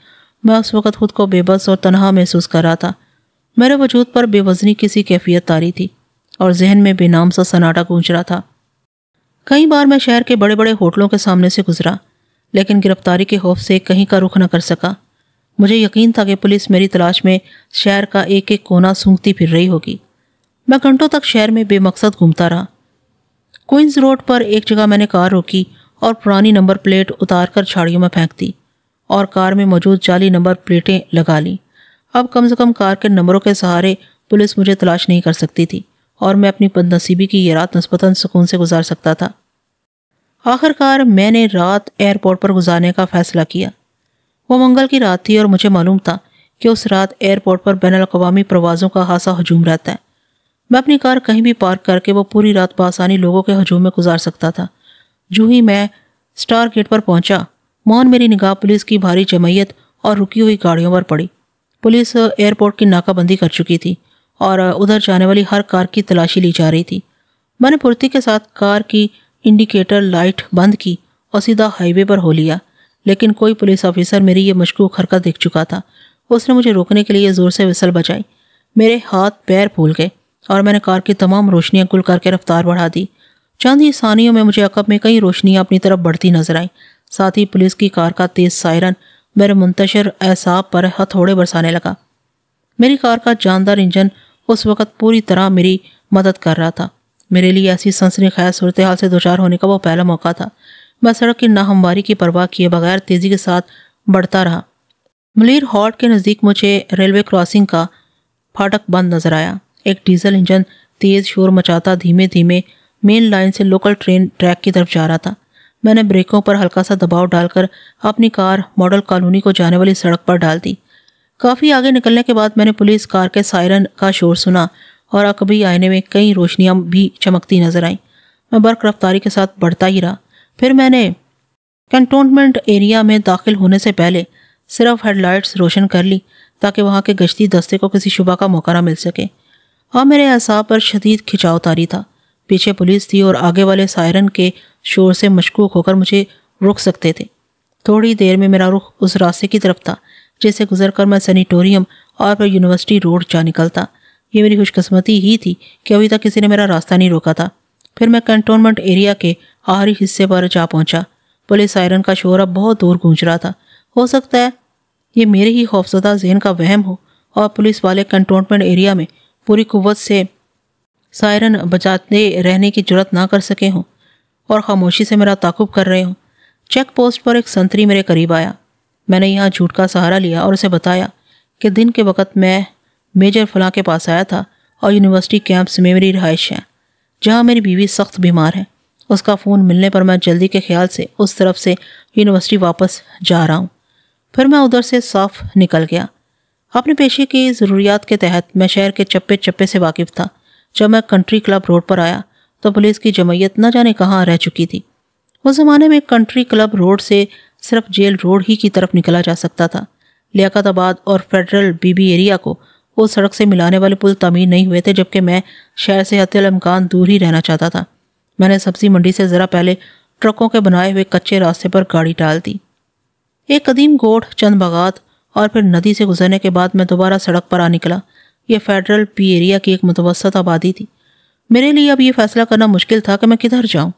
मैं उस वक़्त खुद को बेबस और तनहा महसूस कर रहा था मेरे वजूद पर बेवजनी किसी कैफियत तारी थी और जहन में बेनाम सा सन्नाटा गूंज रहा था कई बार मैं शहर के बड़े बड़े होटलों के सामने से गुजरा लेकिन गिरफ्तारी के खौफ से कहीं का रुख न कर सका मुझे यकीन था कि पुलिस मेरी तलाश में शहर का एक एक कोना सूंघती फिर रही होगी मैं घंटों तक शहर में बेमकसद घूमता रहा क्विंस रोड पर एक जगह मैंने कार रोकी और पुरानी नंबर प्लेट उतार कर झाड़ियों में फेंक दी और कार में मौजूद जाली नंबर प्लेटें लगा लीं अब कम से कम कार के नंबरों के सहारे पुलिस मुझे तलाश नहीं कर सकती थी और मैं अपनी बदनसीबी की यह रात नस्बता सुकून से गुजार सकता था आखिरकार मैंने रात एयरपोर्ट पर गुजारने का फैसला किया वो मंगल की रात थी और मुझे मालूम था कि उस रात एयरपोर्ट पर बैन अवी प्रवाज़ों का खासा हजूम रहता है मैं अपनी कार कहीं भी पार्क करके वो पूरी रात बसानी लोगों के हजूम में गुजार सकता था जू ही मैं स्टार गेट पर पहुंचा मौन मेरी निगाह पुलिस की भारी जमैयत और रुकी हुई गाड़ियों पर पड़ी पुलिस एयरपोर्ट की नाकाबंदी कर चुकी थी और उधर जाने वाली हर कार की तलाशी ली जा रही थी मैंने फुर्ती के साथ कार की इंडिकेटर लाइट बंद की और सीधा हाईवे पर हो लिया लेकिन कोई पुलिस ऑफिसर मेरी ये मशकूक हरकत देख चुका था उसने मुझे रोकने के लिए ज़ोर से विसल बचाई मेरे हाथ पैर फूल गए और मैंने कार की तमाम रोशनियाँ गुल करके रफ्तार बढ़ा दी चंद ही सानियों में मुझे अकब में कई रोशनियाँ अपनी तरफ बढ़ती नजर आईं साथ ही पुलिस की कार का तेज़ सायरन मेरे मुंतशर एसाब पर हथौड़े बरसाने लगा मेरी कार का जानदार इंजन उस वक़्त पूरी तरह मेरी मदद कर रहा था मेरे लिए ऐसी सनसनी खैर सूरत हाल से दुशार होने का वो पहला मौका था मैं सड़क की नाहमवारी की परवाह किए बगैर तेज़ी के साथ बढ़ता रहा मलिर हॉट के नज़दीक मुझे रेलवे क्रॉसिंग का फाटक बंद नज़र आया एक डीजल इंजन तेज़ शोर मचाता धीमे धीमे मेन लाइन से लोकल ट्रेन ट्रैक की तरफ जा रहा था मैंने ब्रेकों पर हल्का सा दबाव डालकर अपनी कार मॉडल कॉलोनी को जाने वाली सड़क पर डाल दी काफ़ी आगे निकलने के बाद मैंने पुलिस कार के सायरन का शोर सुना और अकबी आईने में कई रोशनियाँ भी चमकती नजर आईं मैं बर्क रफ्तारी के साथ बढ़ता ही रहा फिर मैंने कंटोनमेंट एरिया में दाखिल होने से पहले सिर्फ हेडलाइट्स रोशन कर ली ताकि वहाँ के गश्ती दस्ते को किसी शुबा का मौका ना मिल सके और मेरे असाब पर शदीद खिंचाव तारी था पीछे पुलिस थी और आगे वाले सायरन के शोर से मशकूक होकर मुझे रुक सकते थे थोड़ी देर में मेरा रुख उस रास्ते की तरफ था जिसे गुजर कर मैं सैनिटोरियम और फिर यूनिवर्सिटी रोड जा निकलता ये मेरी खुशकस्मती ही थी कि अभी तक किसी ने मेरा रास्ता नहीं रोका था फिर मैं कंटोनमेंट एरिया के आहरी हिस्से पर जा पहुंचा पुलिस सायरन का शोर अब बहुत दूर गूंज रहा था हो सकता है ये मेरे ही खौफजदा जहन का वहम हो और पुलिस वाले कंटोनमेंट एरिया में पूरी कुत से सायरन बजाते रहने की जरूरत ना कर सके हों और ख़ामोशी से मेरा ताकुब कर रहे हो चेक पोस्ट पर एक संतरी मेरे करीब आया मैंने यहाँ झूठ का सहारा लिया और उसे बताया कि दिन के वक्त मैं मेजर फलां के पास आया था और यूनिवर्सिटी कैंप्स में मेरी रहाइश है जहाँ मेरी बीवी सख्त बीमार है उसका फ़ोन मिलने पर मैं जल्दी के ख्याल से उस तरफ से यूनिवर्सिटी वापस जा रहा हूँ फिर मैं उधर से साफ निकल गया अपने पेशे की ज़रूरियात के तहत मैं शहर के चप्पे चप्पे से वाकिफ़ था जब मैं कंट्री क्लब रोड पर आया तो पुलिस की जमैयत न जाने कहाँ रह चुकी थी उस ज़माने में कंट्री क्लब रोड से सिर्फ जेल रोड ही की तरफ निकला जा सकता था लियाकताबाद और फेडरल बीबी एरिया को उस सड़क से मिलाने वाले पुल तमीर नहीं हुए थे जबकि मैं शहर से हतमकान दूर ही रहना चाहता था मैंने सब्जी मंडी से ज़रा पहले ट्रकों के बनाए हुए कच्चे रास्ते पर गाड़ी डाल दी एक कदीम गोठ चंद बागात और फिर नदी से गुजरने के बाद मैं दोबारा सड़क पर आ निकला ये फेडरल पी एरिया की एक मुतवसत आबादी थी मेरे लिए अब ये फैसला करना मुश्किल था कि मैं किधर जाऊं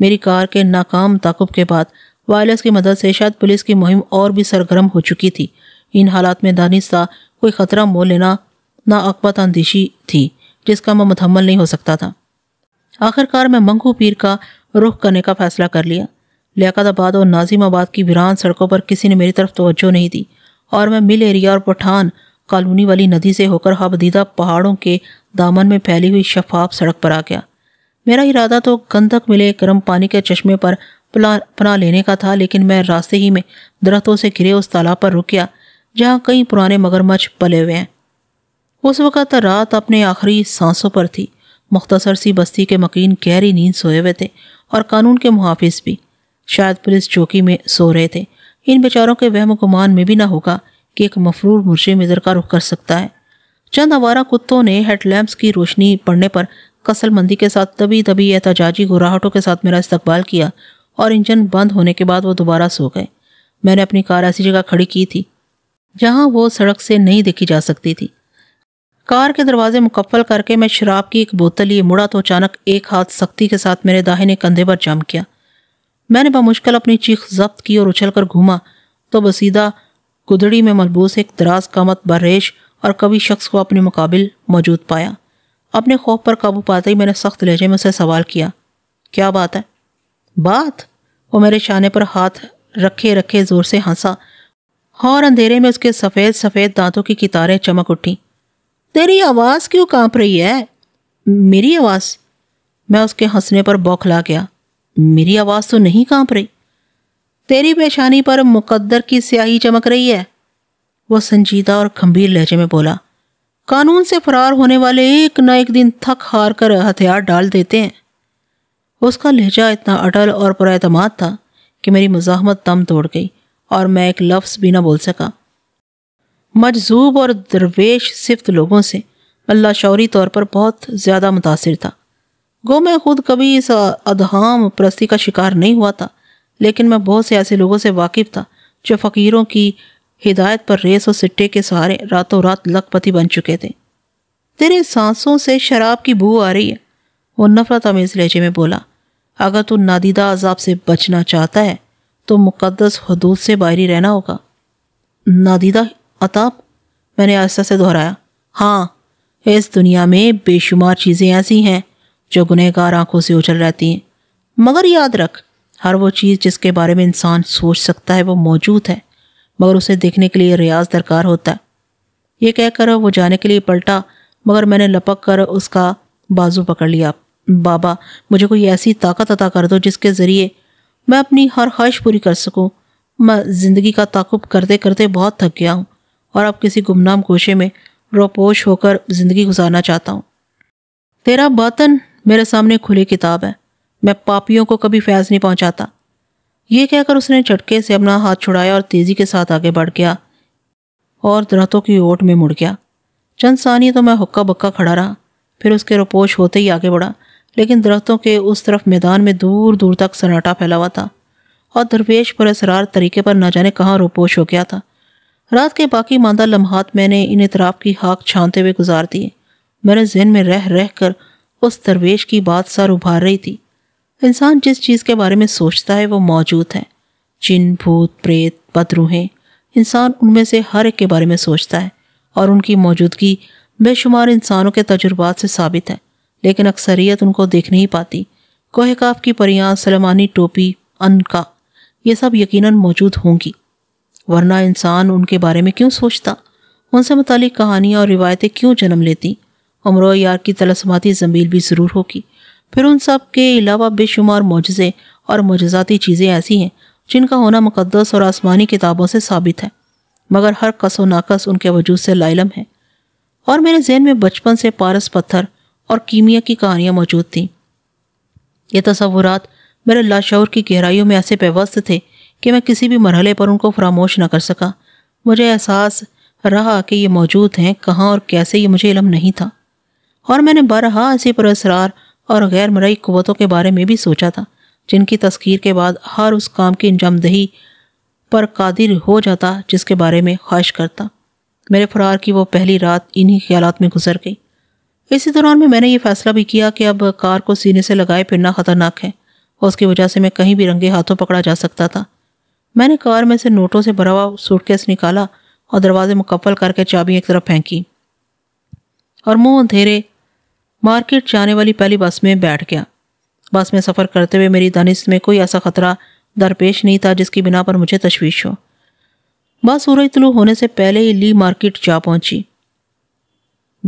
मेरी कार के नाकाम ताकुब के बाद वायरलेस की मदद से शायद पुलिस की मुहिम और भी सरगर्म हो चुकी थी इन हालात में दानिश कोई ख़तरा मोल लेना ना अकबत अंदेशी थी जिसका मैं मुतमल नहीं हो सकता था आखिरकार मैं मंगू पीर का रुख करने का फैसला कर लिया लियाकताबाद और नाजिमाबाद की वीरान सड़कों पर किसी ने मेरी तरफ तोज्जो नहीं दी और मैं मिल एरिया और पठान कॉलोनी वाली नदी से होकर हाबदीदा पहाड़ों के दामन में फैली हुई शफाफ सड़क पर आ गया मेरा इरादा तो गंदक मिले गर्म पानी के चश्मे पर पना लेने का था लेकिन मैं रास्ते ही में दरख्तों से घिरे उस तालाब पर रुक गया जहाँ कई पुराने मगरमच्छ पले हुए हैं उस वक्त रात अपने आखिरी सांसों पर थी मुख्तसर सी बस्ती के मकीन गहरी नींद सोए हुए थे और कानून के मुहाफिज भी शायद पुलिस चौकी में सो रहे थे इन बेचारों के वहम गुमान में भी ना होगा कि एक मफरूर मुर्शे मिजर का रुख कर सकता है चंद आवारा कुत्तों ने हेडलैम्प्स की रोशनी पड़ने पर कसलमंदी के साथ तभी तभी एहताजाजी घुराहटों के साथ मेरा इस्तकबाल किया और इंजन बंद होने के बाद वो दोबारा सो गए मैंने अपनी कार ऐसी जगह खड़ी की थी जहाँ वो सड़क से नहीं देखी जा सकती थी कार के दरवाजे मुकफ्फल करके मैं शराब की एक बोतल लिए मुड़ा तो अचानक एक हाथ सख्ती के साथ मेरे दाहिने कंधे पर जम किया मैंने बमुश्किल अपनी चीख जब्त की और उछल कर घूमा तो बसीदा गुदड़ी में मलबूस एक दराज कामत बरेश और कभी शख्स को अपने मुकाबिल मौजूद पाया अपने खौफ पर काबू पाते ही मैंने सख्त लहजे में उसे सवाल किया क्या बात है बात वो मेरे शाने पर हाथ रखे रखे ज़ोर से हंसा और अंधेरे में उसके सफ़ेद सफ़ेद दांतों की कितारें चमक उठी तेरी आवाज़ क्यों कांप रही है मेरी आवाज़ मैं उसके हंसने पर बौखला गया मेरी आवाज़ तो नहीं कांप रही तेरी पेशानी पर मुकद्दर की स्याही चमक रही है वह संजीदा और गंभीर लहजे में बोला कानून से फरार होने वाले एक न एक दिन थक हार कर हथियार डाल देते हैं उसका लहजा इतना अटल और पुरातमाद था कि मेरी मजाहमत दम तोड़ गई और मैं एक लफ्ज़ भी ना बोल सका मजजूब और दरवेश सिफ्त लोगों से अल्लाह शौरी तौर पर बहुत ज़्यादा मुतासर था गो मैं खुद कभी इस अदहाम प्रस्ती का शिकार नहीं हुआ था लेकिन मैं बहुत से ऐसे लोगों से वाकिफ़ था जो फ़कीरों की हिदायत पर रेस और सिट्टे के सहारे रातों रात लखपति बन चुके थे तेरे सांसों से शराब की बू आ रही है वो नफरत अमेज लहजे में बोला अगर तू नादीदा अजाब से बचना चाहता है तो मुकदस हदूद से बाहरी रहना होगा नादीदा अताब मैंने आस्था से दोहराया हाँ इस दुनिया में बेशुमार चीज़ें ऐसी हैं जो गुनहगार आंखों से उछल रहती हैं मगर याद रख हर वो चीज़ जिसके बारे में इंसान सोच सकता है वो मौजूद है मगर उसे देखने के लिए रियाज दरकार होता है ये कहकर वो जाने के लिए पलटा मगर मैंने लपक कर उसका बाजू पकड़ लिया बाबा मुझे कोई ऐसी ताकत अता कर दो जिसके ज़रिए मैं अपनी हर ख्वाहिश पूरी कर सकूं। मैं ज़िंदगी का ताकुब करते करते बहुत थक गया हूं और अब किसी गुमनाम कोशे में रोपोश होकर ज़िंदगी गुजारना चाहता हूं। तेरा बातन मेरे सामने खुली किताब है मैं पापियों को कभी फैज़ नहीं पहुंचाता ये कहकर उसने चटके से अपना हाथ छुड़ाया और तेजी के साथ आगे बढ़ गया और दरख्तों की ओट में मुड़ गया चंद सानी तो मैं हुक्का बक्का खड़ा रहा फिर उसके रोपोश होते ही आगे बढ़ा लेकिन दरख्तों के उस तरफ मैदान में दूर दूर तक सन्नाटा फैला हुआ था और दरवेश पर असरार तरीके पर ना जाने कहाँ रोपोश हो गया था रात के बाकी मादा लम्हात मैंने इन इतराफ़ की हाक छानते हुए गुजार दिए मेरे जहन में रह रह कर उस दरवेश की बात सर उभार रही थी इंसान जिस चीज़ के बारे में सोचता है वो मौजूद है जिन भूत प्रेत बदरूहें इंसान उनमें से हर एक के बारे में सोचता है और उनकी मौजूदगी बेशुमार इंसानों के तजुर्बात से साबित है लेकिन अक्सरियत उनको देख नहीं पाती कोहकाफ की परियां सलमानी टोपी अनका ये सब यकीनन मौजूद होंगी वरना इंसान उनके बारे में क्यों सोचता उनसे मतलब कहानियाँ और रिवायतें क्यों जन्म लेती उम्र यार की तलस्माती जमील भी ज़रूर होगी फिर उन सब के अलावा बेशुमार मुजज़े और मुजजाती चीज़ें ऐसी हैं जिनका होना मुकदस और आसमानी किताबों से साबित है मगर हर कस व नाकस उनके वजूद से लाइलम है और मेरे जहन में बचपन से पारस पत्थर और कीमिया की कहानियाँ मौजूद थीं ये तस्वुरात मेरे लाशौर की गहराइयों में ऐसे पेवस्त थे कि मैं किसी भी मरहले पर उनको फरामोश न कर सका मुझे एहसास रहा कि ये मौजूद हैं कहाँ और कैसे ये मुझे इलम नहीं था और मैंने बरहा ऐसे पर असरार और गैर मरई कुतों के बारे में भी सोचा था जिनकी तस्कीर के बाद हर उस काम की अंजामदही पर कादिर हो जाता जिसके बारे में ख्वाहिश करता मेरे फरार की वो पहली रात इन्हीं ख्याल में गुजर गई इसी दौरान में मैंने ये फैसला भी किया कि अब कार को सीने से लगाए फिरना ख़तरनाक है और उसकी वजह से मैं कहीं भी रंगे हाथों पकड़ा जा सकता था मैंने कार में से नोटों से भरा हुआ सूटकेस निकाला और दरवाजे मुकफल करके चाबी एक तरफ फेंकी और मुंह अंधेरे मार्केट जाने वाली पहली बस में बैठ गया बस में सफ़र करते हुए मेरी दानिश में कोई ऐसा खतरा दरपेश नहीं था जिसकी बिना पर मुझे तशवीश हो बस सूरज तुलू होने से पहले ही ली मार्केट जा पहुंची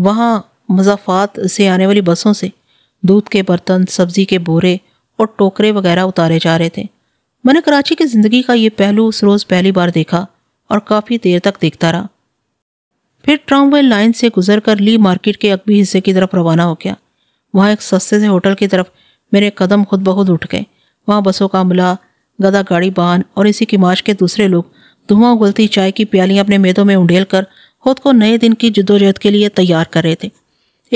वहाँ मजाफात से आने वाली बसों से दूध के बर्तन सब्जी के बोरे और टोकरे वगैरह उतारे जा रहे थे मैंने कराची की ज़िंदगी का ये पहलू उस रोज़ पहली बार देखा और काफ़ी देर तक देखता रहा फिर ट्रामवेल लाइन से गुजरकर ली मार्केट के अकबी हिस्से की तरफ रवाना हो गया वहाँ एक सस्ते से होटल की तरफ मेरे कदम खुद बखुद उठ गए वहाँ बसों का अमला गदा गाड़ी बहन और इसी की माश के दूसरे लोग धुआं उगलती चाय की प्यालियाँ अपने मेदों में उंडेल कर खुद को नए दिन की जद्दोजहद के लिए तैयार कर रहे थे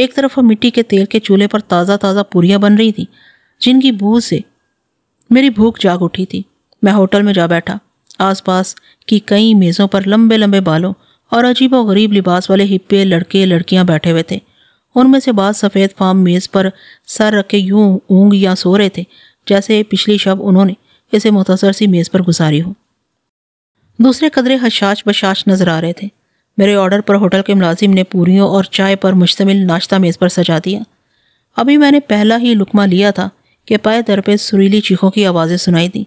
एक तरफ मिट्टी के तेल के चूल्हे पर ताज़ा ताज़ा पूरियाँ बन रही थी जिनकी बू से मेरी भूख जाग उठी थी मैं होटल में जा बैठा आसपास की कई मेज़ों पर लंबे लंबे बालों और अजीब और गरीब लिबास वाले हिप्पे लड़के लड़कियां बैठे हुए थे उनमें से बाद सफ़ेद फार्म मेज़ पर सर रखे यूं ऊँग या सो रहे थे जैसे पिछली शब उन्होंने इसे मुतसर सी मेज़ पर गुजारी हो दूसरे कदरे हशाश बशाश नजर आ रहे थे मेरे ऑर्डर पर होटल के मुलाजिम ने पूरीों और चाय पर मुश्तमिल नाश्ता मेज़ पर सजा दिया अभी मैंने पहला ही लुकमा लिया था कि पाए दर पे सुरीली चीखों की आवाज़ें सुनाई दी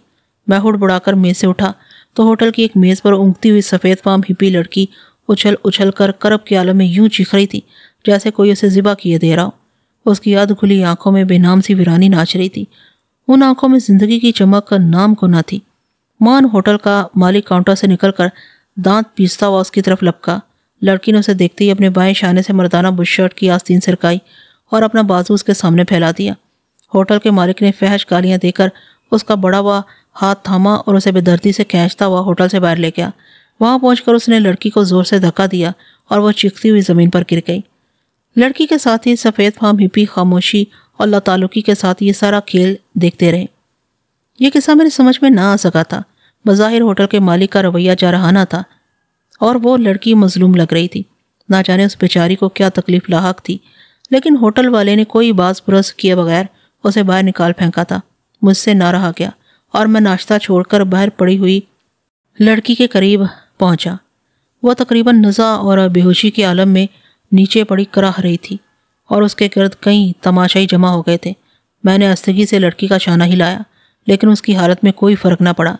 मैं हुड़बुड़ाकर मेज़ से उठा तो होटल की एक मेज़ पर उंगती हुई सफ़ेद पाम हिपी लड़की उछल उछल कर करब के आलम में यूं चीख रही थी जैसे कोई उसे ज़िबा किए दे रहा हो उसकी याद खुली आंखों में बेनाम सी वीरानी नाच रही थी उन आंखों में ज़िंदगी की चमक का नाम को ना थी मान होटल का मालिक काउंटर से निकल कर दांत पीसता हुआ उसकी तरफ लपका लड़की ने उसे देखते ही अपने बाएं शाने से मर्दाना बुशर्ट की आस्तीन सरकाई और अपना बाजू उसके सामने फैला दिया होटल के मालिक ने फहज गालियाँ देकर उसका बड़ा हुआ हाथ थामा और उसे बेदर्दी से खींचता हुआ होटल से बाहर ले गया वहां पहुंचकर उसने लड़की को जोर से धक्का दिया और वह चीखती हुई जमीन पर गिर गई लड़की के साथ ही सफ़ेद फाम हिपी खामोशी और लतालुकी के साथ ये सारा खेल देखते रहे यह किस्सा मेरी समझ में ना आ सका था बज़ाहिर होटल के मालिक का रवैया जा ना था और वो लड़की मजलूम लग रही थी ना जाने उस बेचारी को क्या तकलीफ लाक थी लेकिन होटल वाले ने कोई बाज पुरस्त किए बगैर उसे बाहर निकाल फेंका था मुझसे ना रहा गया और मैं नाश्ता छोड़कर बाहर पड़ी हुई लड़की के करीब पहुंचा। वह तकरीबन नज़ा और बेहोशी के आलम में नीचे पड़ी कराह रही थी और उसके गर्द कई तमाशाई जमा हो गए थे मैंने अस्तगी से लड़की का छाना हिलाया लेकिन उसकी हालत में कोई फ़र्क ना पड़ा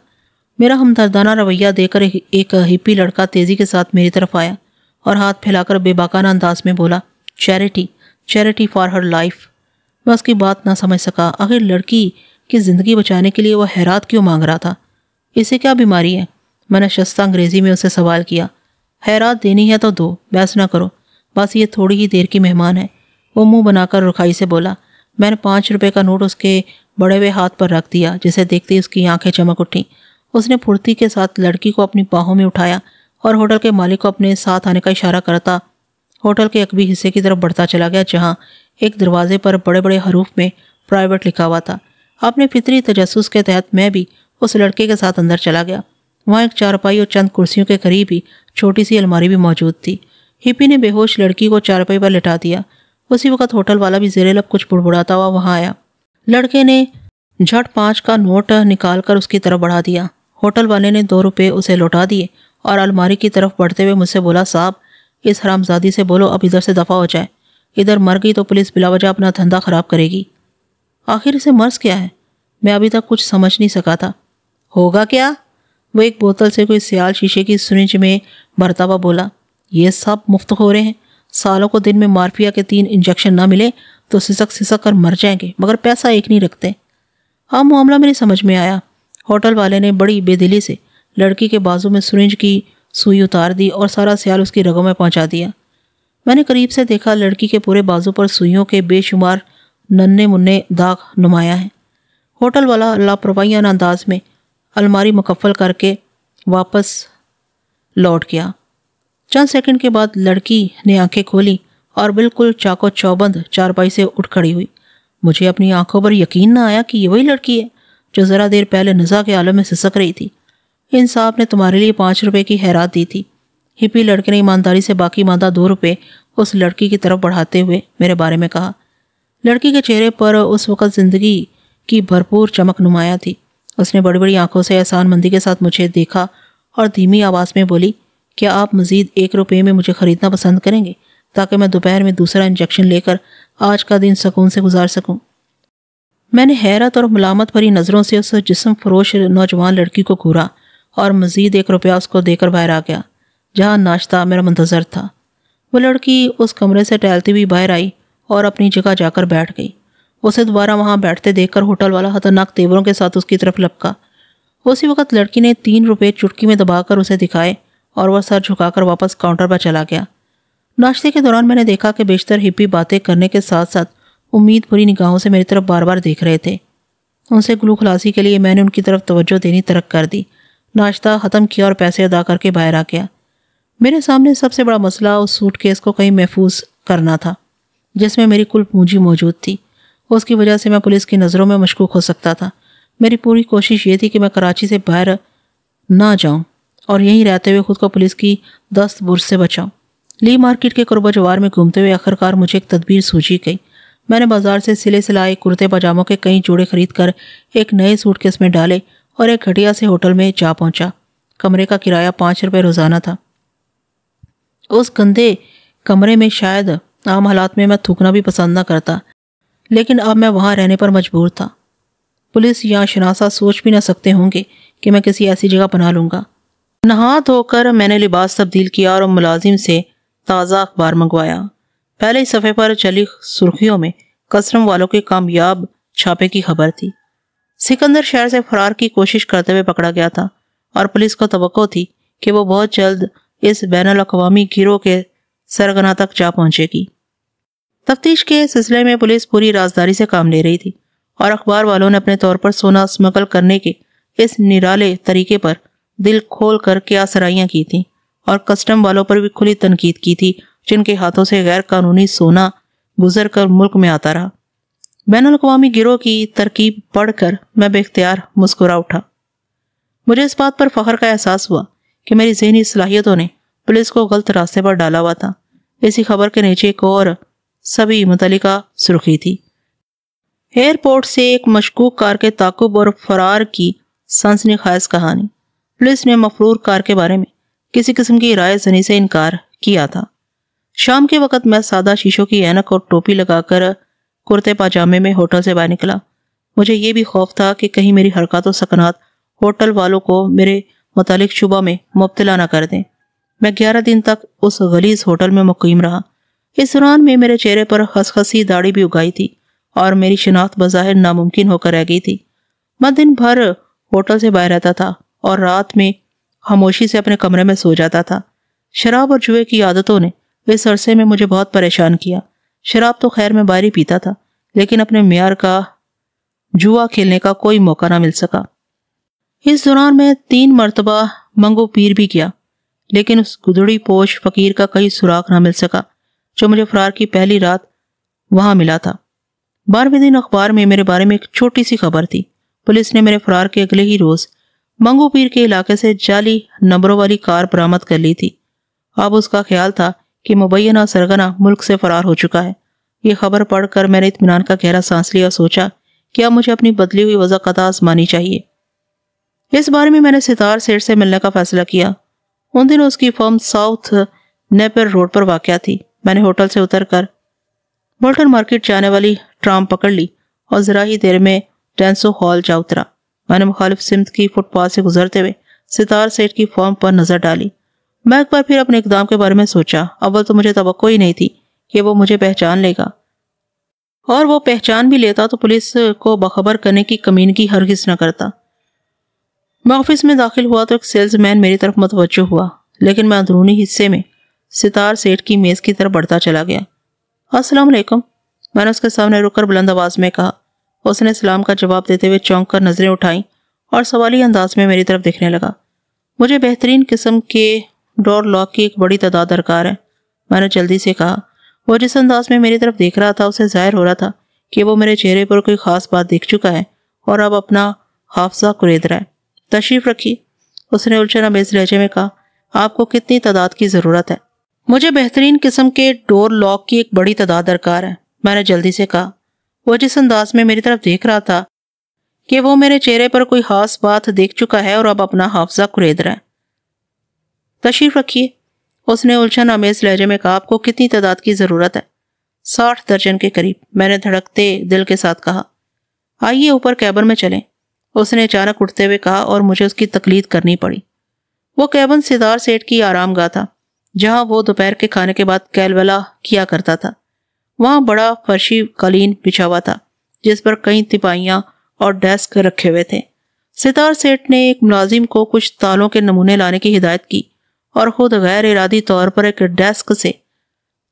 मेरा हमदर्दाना रवैया देकर एक हिप्पी लड़का तेज़ी के साथ मेरी तरफ आया और हाथ फैलाकर बेबाकाना अंदाज में बोला charity charity for her life मैं उसकी बात ना समझ सका आखिर लड़की कि ज़िंदगी बचाने के लिए वह हैरात क्यों मांग रहा था इसे क्या बीमारी है मैंने शस्ता अंग्रेज़ी में उसे सवाल किया हैरात देनी है तो दो बहस ना करो बस ये थोड़ी ही देर की मेहमान है वो मुंह बनाकर रुखाई से बोला मैंने पाँच रुपये का नोट उसके बड़े हुए हाथ पर रख दिया जिसे देखते ही उसकी आंखें चमक उठी उसने फुर्ती के साथ लड़की को अपनी बाहों में उठाया और होटल के मालिक को अपने साथ आने का इशारा करता होटल के अकबी हिस्से की तरफ बढ़ता चला गया जहाँ एक दरवाजे पर बड़े बड़े हरूफ में प्राइवेट लिखा हुआ था अपने फितरी तजस के तहत मैं भी उस लड़के के साथ अंदर चला गया वहाँ एक चारपाई और चंद कुर्सियों के करीब ही छोटी सी अलमारी भी मौजूद थी हिपी ने बेहोश लड़की को चारपाई पर लिटा दिया उसी वक्त होटल वाला भी जेरे लब कुछ बुड़बुड़ाता हुआ वहाँ आया लड़के ने झट पाँच का नोट निकाल कर उसकी तरफ बढ़ा दिया होटल वाले ने दो रुपये उसे लौटा दिए और अलमारी की तरफ बढ़ते हुए मुझसे बोला साहब इस हरामजादी से बोलो अब इधर से दफ़ा हो जाए इधर मर गई तो पुलिस बिलावजा अपना धंधा ख़राब करेगी आखिर इसे मर्ज क्या है मैं अभी तक कुछ समझ नहीं सका था होगा क्या वो एक बोतल से कोई सियाल शीशे की सुरिंज में भरता हुआ बोला ये सब मुफ्त हो रहे हैं सालों को दिन में मार्फिया के तीन इंजेक्शन ना मिले तो सिसक सिसक कर मर जाएंगे मगर पैसा एक नहीं रखते हाँ मामला मेरे समझ में आया होटल वाले ने बड़ी बेदिली से लड़की के बाजू में सुरिंज की सुई उतार दी और सारा सियाल उसकी रगों में पहुंचा दिया मैंने करीब से देखा लड़की के पूरे बाजू पर सुइयों के बेशुमार नन्हे मुन्ने दाग नुमाया है होटल वाला लापरवाही अंदाज में अलमारी मुकफ़ल करके वापस लौट गया चंद सेकंड के बाद लड़की ने आंखें खोली और बिल्कुल चाको चौबंद चारपाई से उठ खड़ी हुई मुझे अपनी आंखों पर यकीन ना आया कि ये वही लड़की है जो ज़रा देर पहले नज़ा के आलम में सिसक रही थी इन साहब ने तुम्हारे लिए पाँच रुपये की हैरात दी थी हिपी लड़के ने ईमानदारी से बाकी मादा दो रुपये उस लड़की की तरफ बढ़ाते हुए मेरे बारे में कहा लड़की के चेहरे पर उस वक्त जिंदगी की भरपूर चमक नुमाया थी उसने बड़ी बड़ी आंखों से एहसान मंदी के साथ मुझे देखा और धीमी आवाज़ में बोली क्या आप मज़ीद एक रुपये में मुझे ख़रीदना पसंद करेंगे ताकि मैं दोपहर में दूसरा इंजेक्शन लेकर आज का दिन सुकून से गुजार सकूं। मैंने हैरत और मलामत भरी नज़रों से उस जिसम फरोश नौजवान लड़की को घूरा और मज़ीद एक रुपया उसको देकर बाहर आ गया जहाँ नाश्ता मेरा मंतज़र था वो लड़की उस कमरे से टहलती हुई बाहर आई और अपनी जगह जाकर बैठ गई उसे दोबारा वहां बैठते देखकर होटल वाला खतरनाक तेवरों के साथ उसकी तरफ लपका उसी वक्त लड़की ने तीन रुपये चुटकी में दबाकर उसे दिखाए और वह सर झुकाकर वापस काउंटर पर चला गया नाश्ते के दौरान मैंने देखा कि बेशतर हिप्पी बातें करने के साथ साथ उम्मीद भरी निगाहों से मेरी तरफ बार बार देख रहे थे उनसे ग्लू खलासी के लिए मैंने उनकी तरफ तवज्जो देनी तरक कर दी नाश्ता ख़त्म किया और पैसे अदा करके बाहर आ गया मेरे सामने सबसे बड़ा मसला उस सूट केस को कहीं महफूज करना था जिसमें मेरी कुल पूंजी मौजूद थी उसकी वजह से मैं पुलिस की नज़रों में मशकूक हो सकता था मेरी पूरी कोशिश ये थी कि मैं कराची से बाहर ना जाऊं और यहीं रहते हुए खुद को पुलिस की दस्त बुर से बचाऊं ली मार्केट के कुर्ब जवार में घूमते हुए आखिरकार मुझे एक तदबीर सूझी गई मैंने बाजार से सिले सिलाए कुर्ते पजामों के कई जोड़े खरीद कर एक नए सूटकेस में डाले और एक घटिया से होटल में जा पहुंचा कमरे का किराया पाँच रुपये रोज़ाना था उस गंदे कमरे में शायद आम हालात में मैं थूकना भी पसंद ना करता लेकिन अब मैं वहाँ रहने पर मजबूर था पुलिस या शनासा सोच भी ना सकते होंगे कि मैं किसी ऐसी जगह बना लूँगा नहा धोकर मैंने लिबास तब्दील किया और मुलाजिम से ताज़ा अखबार मंगवाया पहले ही सफ़े पर चली सुर्खियों में कसरम वालों के कामयाब छापे की खबर थी सिकंदर शहर से फरार की कोशिश करते हुए पकड़ा गया था और पुलिस को तो थी कि वो बहुत जल्द इस बैन अवी गिरोह के सरगना तक जा पहुंचेगी तफ्तीश के सिलसिले में पुलिस पूरी राजदारी से काम ले रही थी और अखबार वालों ने अपने तौर पर सोना स्मगल करने के इस निराले तरीके पर दिल खोल कर क्या सराइयाँ की थी और कस्टम वालों पर भी खुली तनकीद की थी जिनके हाथों से गैर कानूनी सोना गुजर कर मुल्क में आता रहा बैन अवी गिरोह की तरकीब पढ़कर मैं बेख्तियार मुस्कुरा उठा मुझे इस बात पर फख्र का एहसास हुआ कि मेरी जहनी सलाहियतों ने पुलिस को गलत रास्ते पर डाला हुआ था इसी खबर के नीचे एक और सभी मुतलिका सुर्खी थी एयरपोर्ट से एक मशकूक कार के ताकुब और फरार की सनसनी खास कहानी पुलिस ने मफरूर कार के बारे में किसी किस्म की राय जनी से इनकार किया था शाम के वक्त मैं सादा शीशों की एनक और टोपी लगाकर कुर्ते पाजामे में होटल से बाहर निकला मुझे ये भी खौफ था कि कहीं मेरी हरकत और सकनात होटल वालों को मेरे मुतलिक शुबा में मुबतला ना कर दें मैं ग्यारह दिन तक उस गलीज होटल में मुकम रहा इस दौरान में मेरे चेहरे पर खसखसी दाढ़ी भी उगाई थी और मेरी शिनाख्त बज़ाहिर नामुमकिन होकर रह गई थी मैं दिन भर होटल से बाहर रहता था और रात में खामोशी से अपने कमरे में सो जाता था शराब और जुए की आदतों ने इस अरसे में मुझे बहुत परेशान किया शराब तो खैर मैं बाहर ही पीता था लेकिन अपने मैार का जुआ खेलने का कोई मौका ना मिल सका इस दौरान मैं तीन मरतबा मंगो पीर भी किया लेकिन उस गुदड़ी पोश फकीर का कहीं सुराख ना मिल सका जो मुझे फरार की पहली रात वहां मिला था बारहवें दिन अखबार में मेरे बारे में एक छोटी सी खबर थी पुलिस ने मेरे फरार के अगले ही रोज मंगू पीर के इलाके से जाली नंबरों वाली कार बरामद कर ली थी अब उसका ख्याल था कि मुबैना सरगना मुल्क से फरार हो चुका है ये खबर पढ़कर मैंने इतमान का गहरा सांस लिया सोचा कि अब मुझे अपनी बदली हुई वजह वजाकत आजमानी चाहिए इस बारे में मैंने सितार सेठ से मिलने का फैसला किया उन दिनों उसकी फर्म साउथ नेपर रोड पर वाक़ थी मैंने होटल से उतरकर बोल्टन मार्केट जाने वाली ट्राम पकड़ ली और ज़रा ही देर में टेंसो हॉल जा उतरा मैंने मुखालिफ सिमत की फुटपाथ से गुजरते हुए सितार सेठ की फॉर्म पर नज़र डाली मैं एक बार फिर अपने इकदाम के बारे में सोचा अव्वल तो मुझे तो ही नहीं थी कि वो मुझे पहचान लेगा और वो पहचान भी लेता तो पुलिस को बखबर करने की कमीनगी हरगिज न करता मैं ऑफिस में दाखिल हुआ तो एक सेल्समैन मेरी तरफ मतवजो हुआ लेकिन मैं अंदरूनी हिस्से में सितार सेठ की मेज़ की तरफ बढ़ता चला गया अस्सलाम वालेकुम मैंने उसके सामने रुककर बुलंद आवाज़ में कहा उसने सलाम का जवाब देते हुए चौंक कर नज़रें उठाई और सवाली अंदाज में मेरी तरफ देखने लगा मुझे बेहतरीन किस्म के डोर लॉक की एक बड़ी तादाद दरकार है मैंने जल्दी से कहा वो जिस अंदाज में मेरी तरफ देख रहा था उसे जाहिर हो रहा था कि वो मेरे चेहरे पर कोई ख़ास बात देख चुका है और अब अपना हाफसा कुरेद रहा है तशरीफ रखिए उसने उलझन अमेज लहजे में कहा आपको कितनी तादाद की ज़रूरत है मुझे बेहतरीन किस्म के डोर लॉक की एक बड़ी तादाद दरकार है मैंने जल्दी से कहा वो जिस अंदाज में मेरी तरफ देख रहा था कि वो मेरे चेहरे पर कोई खास बात देख चुका है और अब अपना हाफजा कुरेद रहा है तशरीफ रखिए उसने उलझन अमेज लहजे में कहा आपको कितनी तादाद की ज़रूरत है साठ दर्जन के करीब मैंने धड़कते दिल के साथ कहा आइए ऊपर कैबर में चलें उसने अचानक उठते हुए कहा और मुझे उसकी तकलीद करनी पड़ी वो कैबन सिदार सेठ की आराम आरामगाह था जहां वो दोपहर के खाने के बाद कैलवला किया करता था वहां बड़ा फर्शी कालीन बिछा हुआ था जिस पर कई तिपाहियाँ और डेस्क रखे हुए थे सितार सेठ ने एक मुलाजिम को कुछ तालों के नमूने लाने की हिदायत की और खुद गैर इरादी तौर पर एक डेस्क से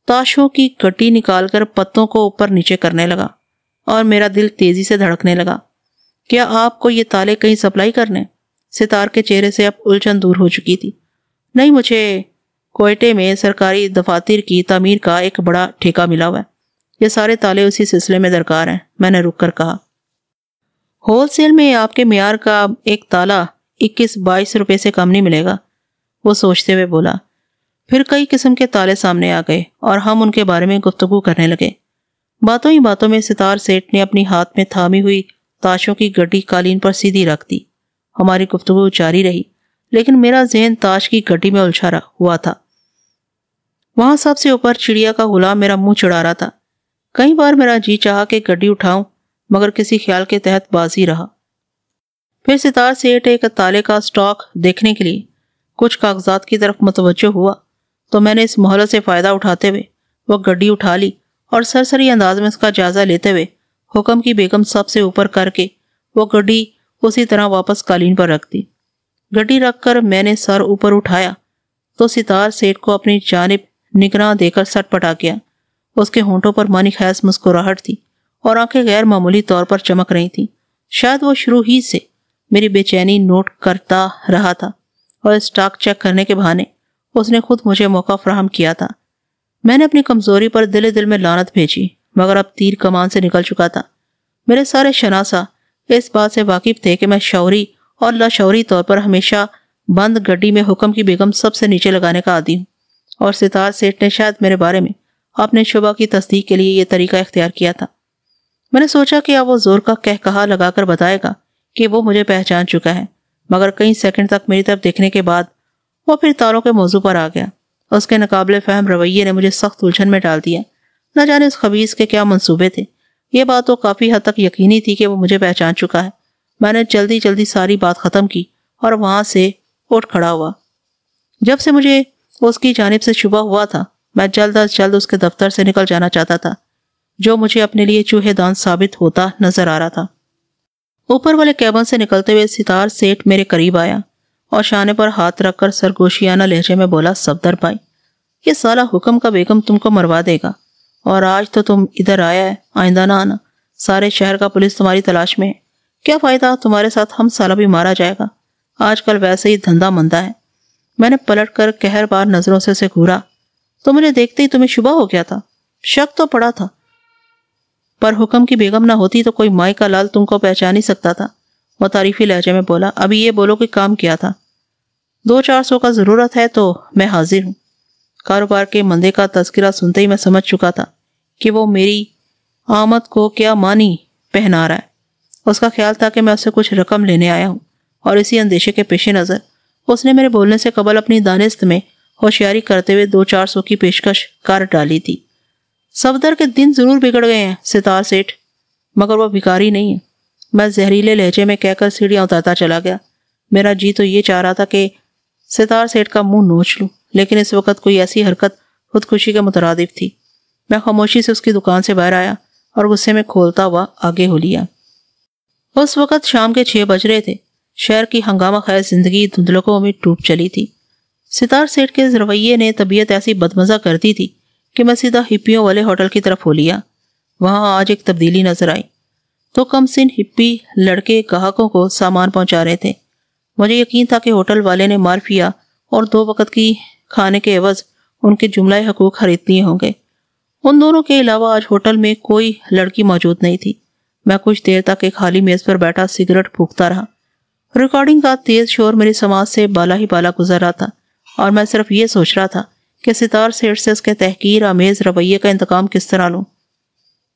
ताशों की कटी निकालकर पत्तों को ऊपर नीचे करने लगा और मेरा दिल तेजी से धड़कने लगा क्या आपको ये ताले कहीं सप्लाई करने सितार के चेहरे से अब उलझन दूर हो चुकी थी नहीं मुझे कोयटे में सरकारी दफातर की तमीर का एक बड़ा ठेका मिला हुआ है ये सारे ताले उसी सिलसिले में दरकार हैं मैंने रुक कर कहा होल सेल में आपके मैार का एक ताला इक्कीस बाईस रुपये से कम नहीं मिलेगा वो सोचते हुए बोला फिर कई किस्म के ताले सामने आ गए और हम उनके बारे में गुफ्तगु करने लगे बातों ही बातों में सितार सेठ ने अपनी हाथ में थामी हुई ताशों की गड्डी कालीन पर सीधी रख दी हमारी गुफ्तगु जारी रही लेकिन मेरा जहन ताश की गड्डी में उलझा हुआ था वहां सबसे ऊपर चिड़िया का गुलाम मेरा मुंह चढ़ा रहा था कई बार मेरा जी चाह के गड्डी उठाऊं मगर किसी ख्याल के तहत बाजी रहा फिर सितार सेठ एक ताले का स्टॉक देखने के लिए कुछ कागजात की तरफ मुतवजह हुआ तो मैंने इस मोहल्ले से फ़ायदा उठाते हुए वह गड्डी उठा ली और सरसरी अंदाज में उसका जायजा लेते हुए हुक्म की बेगम सबसे ऊपर करके वो गड्डी उसी तरह वापस कालीन पर रख दी गड्डी रखकर मैंने सर ऊपर उठाया तो सितार सेठ को अपनी जानब निगरा देकर सटपटा गया उसके होंठों पर मानी खैस मुस्कुराहट थी और आंखें गैर मामूली तौर पर चमक रही थीं शायद वो शुरू ही से मेरी बेचैनी नोट करता रहा था और स्टॉक चेक करने के बहाने उसने खुद मुझे मौका फ्राहम किया था मैंने अपनी कमजोरी पर दिल दिल में लानत भेजी मगर अब तीर कमान से निकल चुका था मेरे सारे शनासा इस बात से वाकिफ थे कि मैं शौरी और लाशौरी तौर पर हमेशा बंद गड्डी में हुक्म की बेगम सबसे नीचे लगाने का आदि हूँ और सितार सेठ ने शायद मेरे बारे में अपने शुबा की तस्दीक के लिए यह तरीका इख्तियार किया था मैंने सोचा कि अब वो जोर का कह कहा लगाकर बताएगा कि वो मुझे पहचान चुका है मगर कई सेकंड तक मेरी तरफ देखने के बाद वो फिर तारों के मौजू पर आ गया उसके नकाबले फहम रवैये ने मुझे सख्त उलझन में डाल दिया न जाने उस खबीज के क्या मंसूबे थे ये बात तो काफ़ी हद तक यकीनी थी कि वो मुझे पहचान चुका है मैंने जल्दी जल्दी सारी बात ख़त्म की और वहाँ से उठ खड़ा हुआ जब से मुझे उसकी जानब से शुबा हुआ था मैं जल्द अज जल्द उसके दफ्तर से निकल जाना चाहता था जो मुझे अपने लिए चूहेदान साबित होता नजर आ रहा था ऊपर वाले कैबन से निकलते हुए सितार सेठ मेरे करीब आया और शाने पर हाथ रखकर सरगोशियाना लहजे में बोला सफदर भाई ये साला हुक्म का बेगम तुमको मरवा देगा और आज तो तुम इधर आया है आइंदा ना आना सारे शहर का पुलिस तुम्हारी तलाश में है क्या फ़ायदा तुम्हारे साथ हम साला भी मारा जाएगा आजकल वैसे ही धंधा मंदा है मैंने पलट कर कहर बार नज़रों से उसे घूरा तो मुझे देखते ही तुम्हें शुबा हो गया था शक तो पड़ा था पर हुक्म की बेगम ना होती तो कोई माई का लाल तुमको पहचान ही सकता था वह तारीफी लहजे में बोला अभी ये बोलो कि काम किया था दो चार सौ का ज़रूरत है तो मैं हाजिर हूं कारोबार के मंदे का तस्करा सुनते ही मैं समझ चुका था कि वो मेरी आमद को क्या मानी पहना रहा है उसका ख्याल था कि मैं उससे कुछ रकम लेने आया हूँ और इसी अंदेशे के पेश नज़र उसने मेरे बोलने से कबल अपनी दानिस्त में होशियारी करते हुए दो चार सौ की पेशकश कर डाली थी सफदर के दिन जरूर बिगड़ गए हैं सितार सेठ मगर वह भिकारी नहीं है मैं जहरीले लहजे में कहकर सीढ़ियाँ उतारता चला गया मेरा जी तो ये चाह रहा था कि सितार सेठ का मुंह नोच लूँ लेकिन इस वक्त कोई ऐसी हरकत खुदकुशी के मुतरदफ थी मैं खामोशी से उसकी दुकान से बाहर आया और गुस्से में खोलता हुआ आगे हो लिया उस वक्त शाम के छः बज रहे थे शहर की हंगामा खैर जिंदगी धुंधलकों में टूट चली थी सितार सेठ के रवैये ने तबीयत ऐसी बदमजा कर दी थी कि मैं सीधा हिप्पियों वाले होटल की तरफ हो लिया वहाँ आज एक तब्दीली नजर आई तो कम सिन हिप्पी लड़के ग्राहकों को सामान पहुंचा रहे थे मुझे यकीन था कि होटल वाले ने माल पिया और दो वक्त की खाने के एवज उनके जुमला हकूक खरीद लिए होंगे उन दोनों के अलावा आज होटल में कोई लड़की मौजूद नहीं थी मैं कुछ देर तक एक खाली मेज पर बैठा सिगरेट फूकता रहा रिकॉर्डिंग का तेज शोर मेरी समाज से बाला ही बाला गुजर रहा था और मैं सिर्फ ये सोच रहा था कि सितार सेठ से उसके तहकीर आमेज रवैये का इंतकाम किस तरह लूँ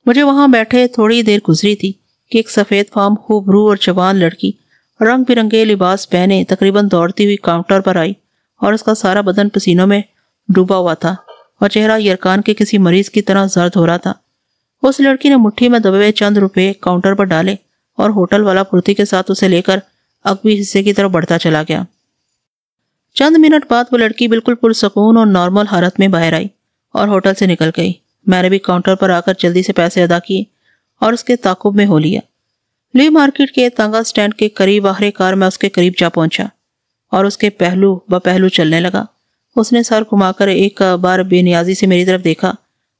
मुझे वहां बैठे थोड़ी देर गुजरी थी कि एक सफ़ेद फार्म खूबरू और जवान लड़की रंग बिरंगे लिबास पहने तकरीबन दौड़ती हुई काउंटर पर आई और उसका सारा बदन पसीनों में डूबा हुआ था और चेहरा यरकान के किसी मरीज की तरह जर्द हो रहा था उस लड़की ने मुट्ठी में दबे हुए चंद रुपए काउंटर पर डाले और होटल वाला फुर्ती के साथ उसे लेकर अगवी हिस्से की तरफ बढ़ता चला गया चंद मिनट बाद वो लड़की बिल्कुल पुरसकून और नॉर्मल हालत में बाहर आई और होटल से निकल गई मैंने भी काउंटर पर आकर जल्दी से पैसे अदा किए और उसके ताकुब में हो लिया ली मार्केट के तंगा स्टैंड के करीब कार में उसके करीब जा पहुंचा और उसके पहलू ब पहलू चलने लगा उसने सर घुमाकर एक बार बेनियाजी से मेरी तरफ देखा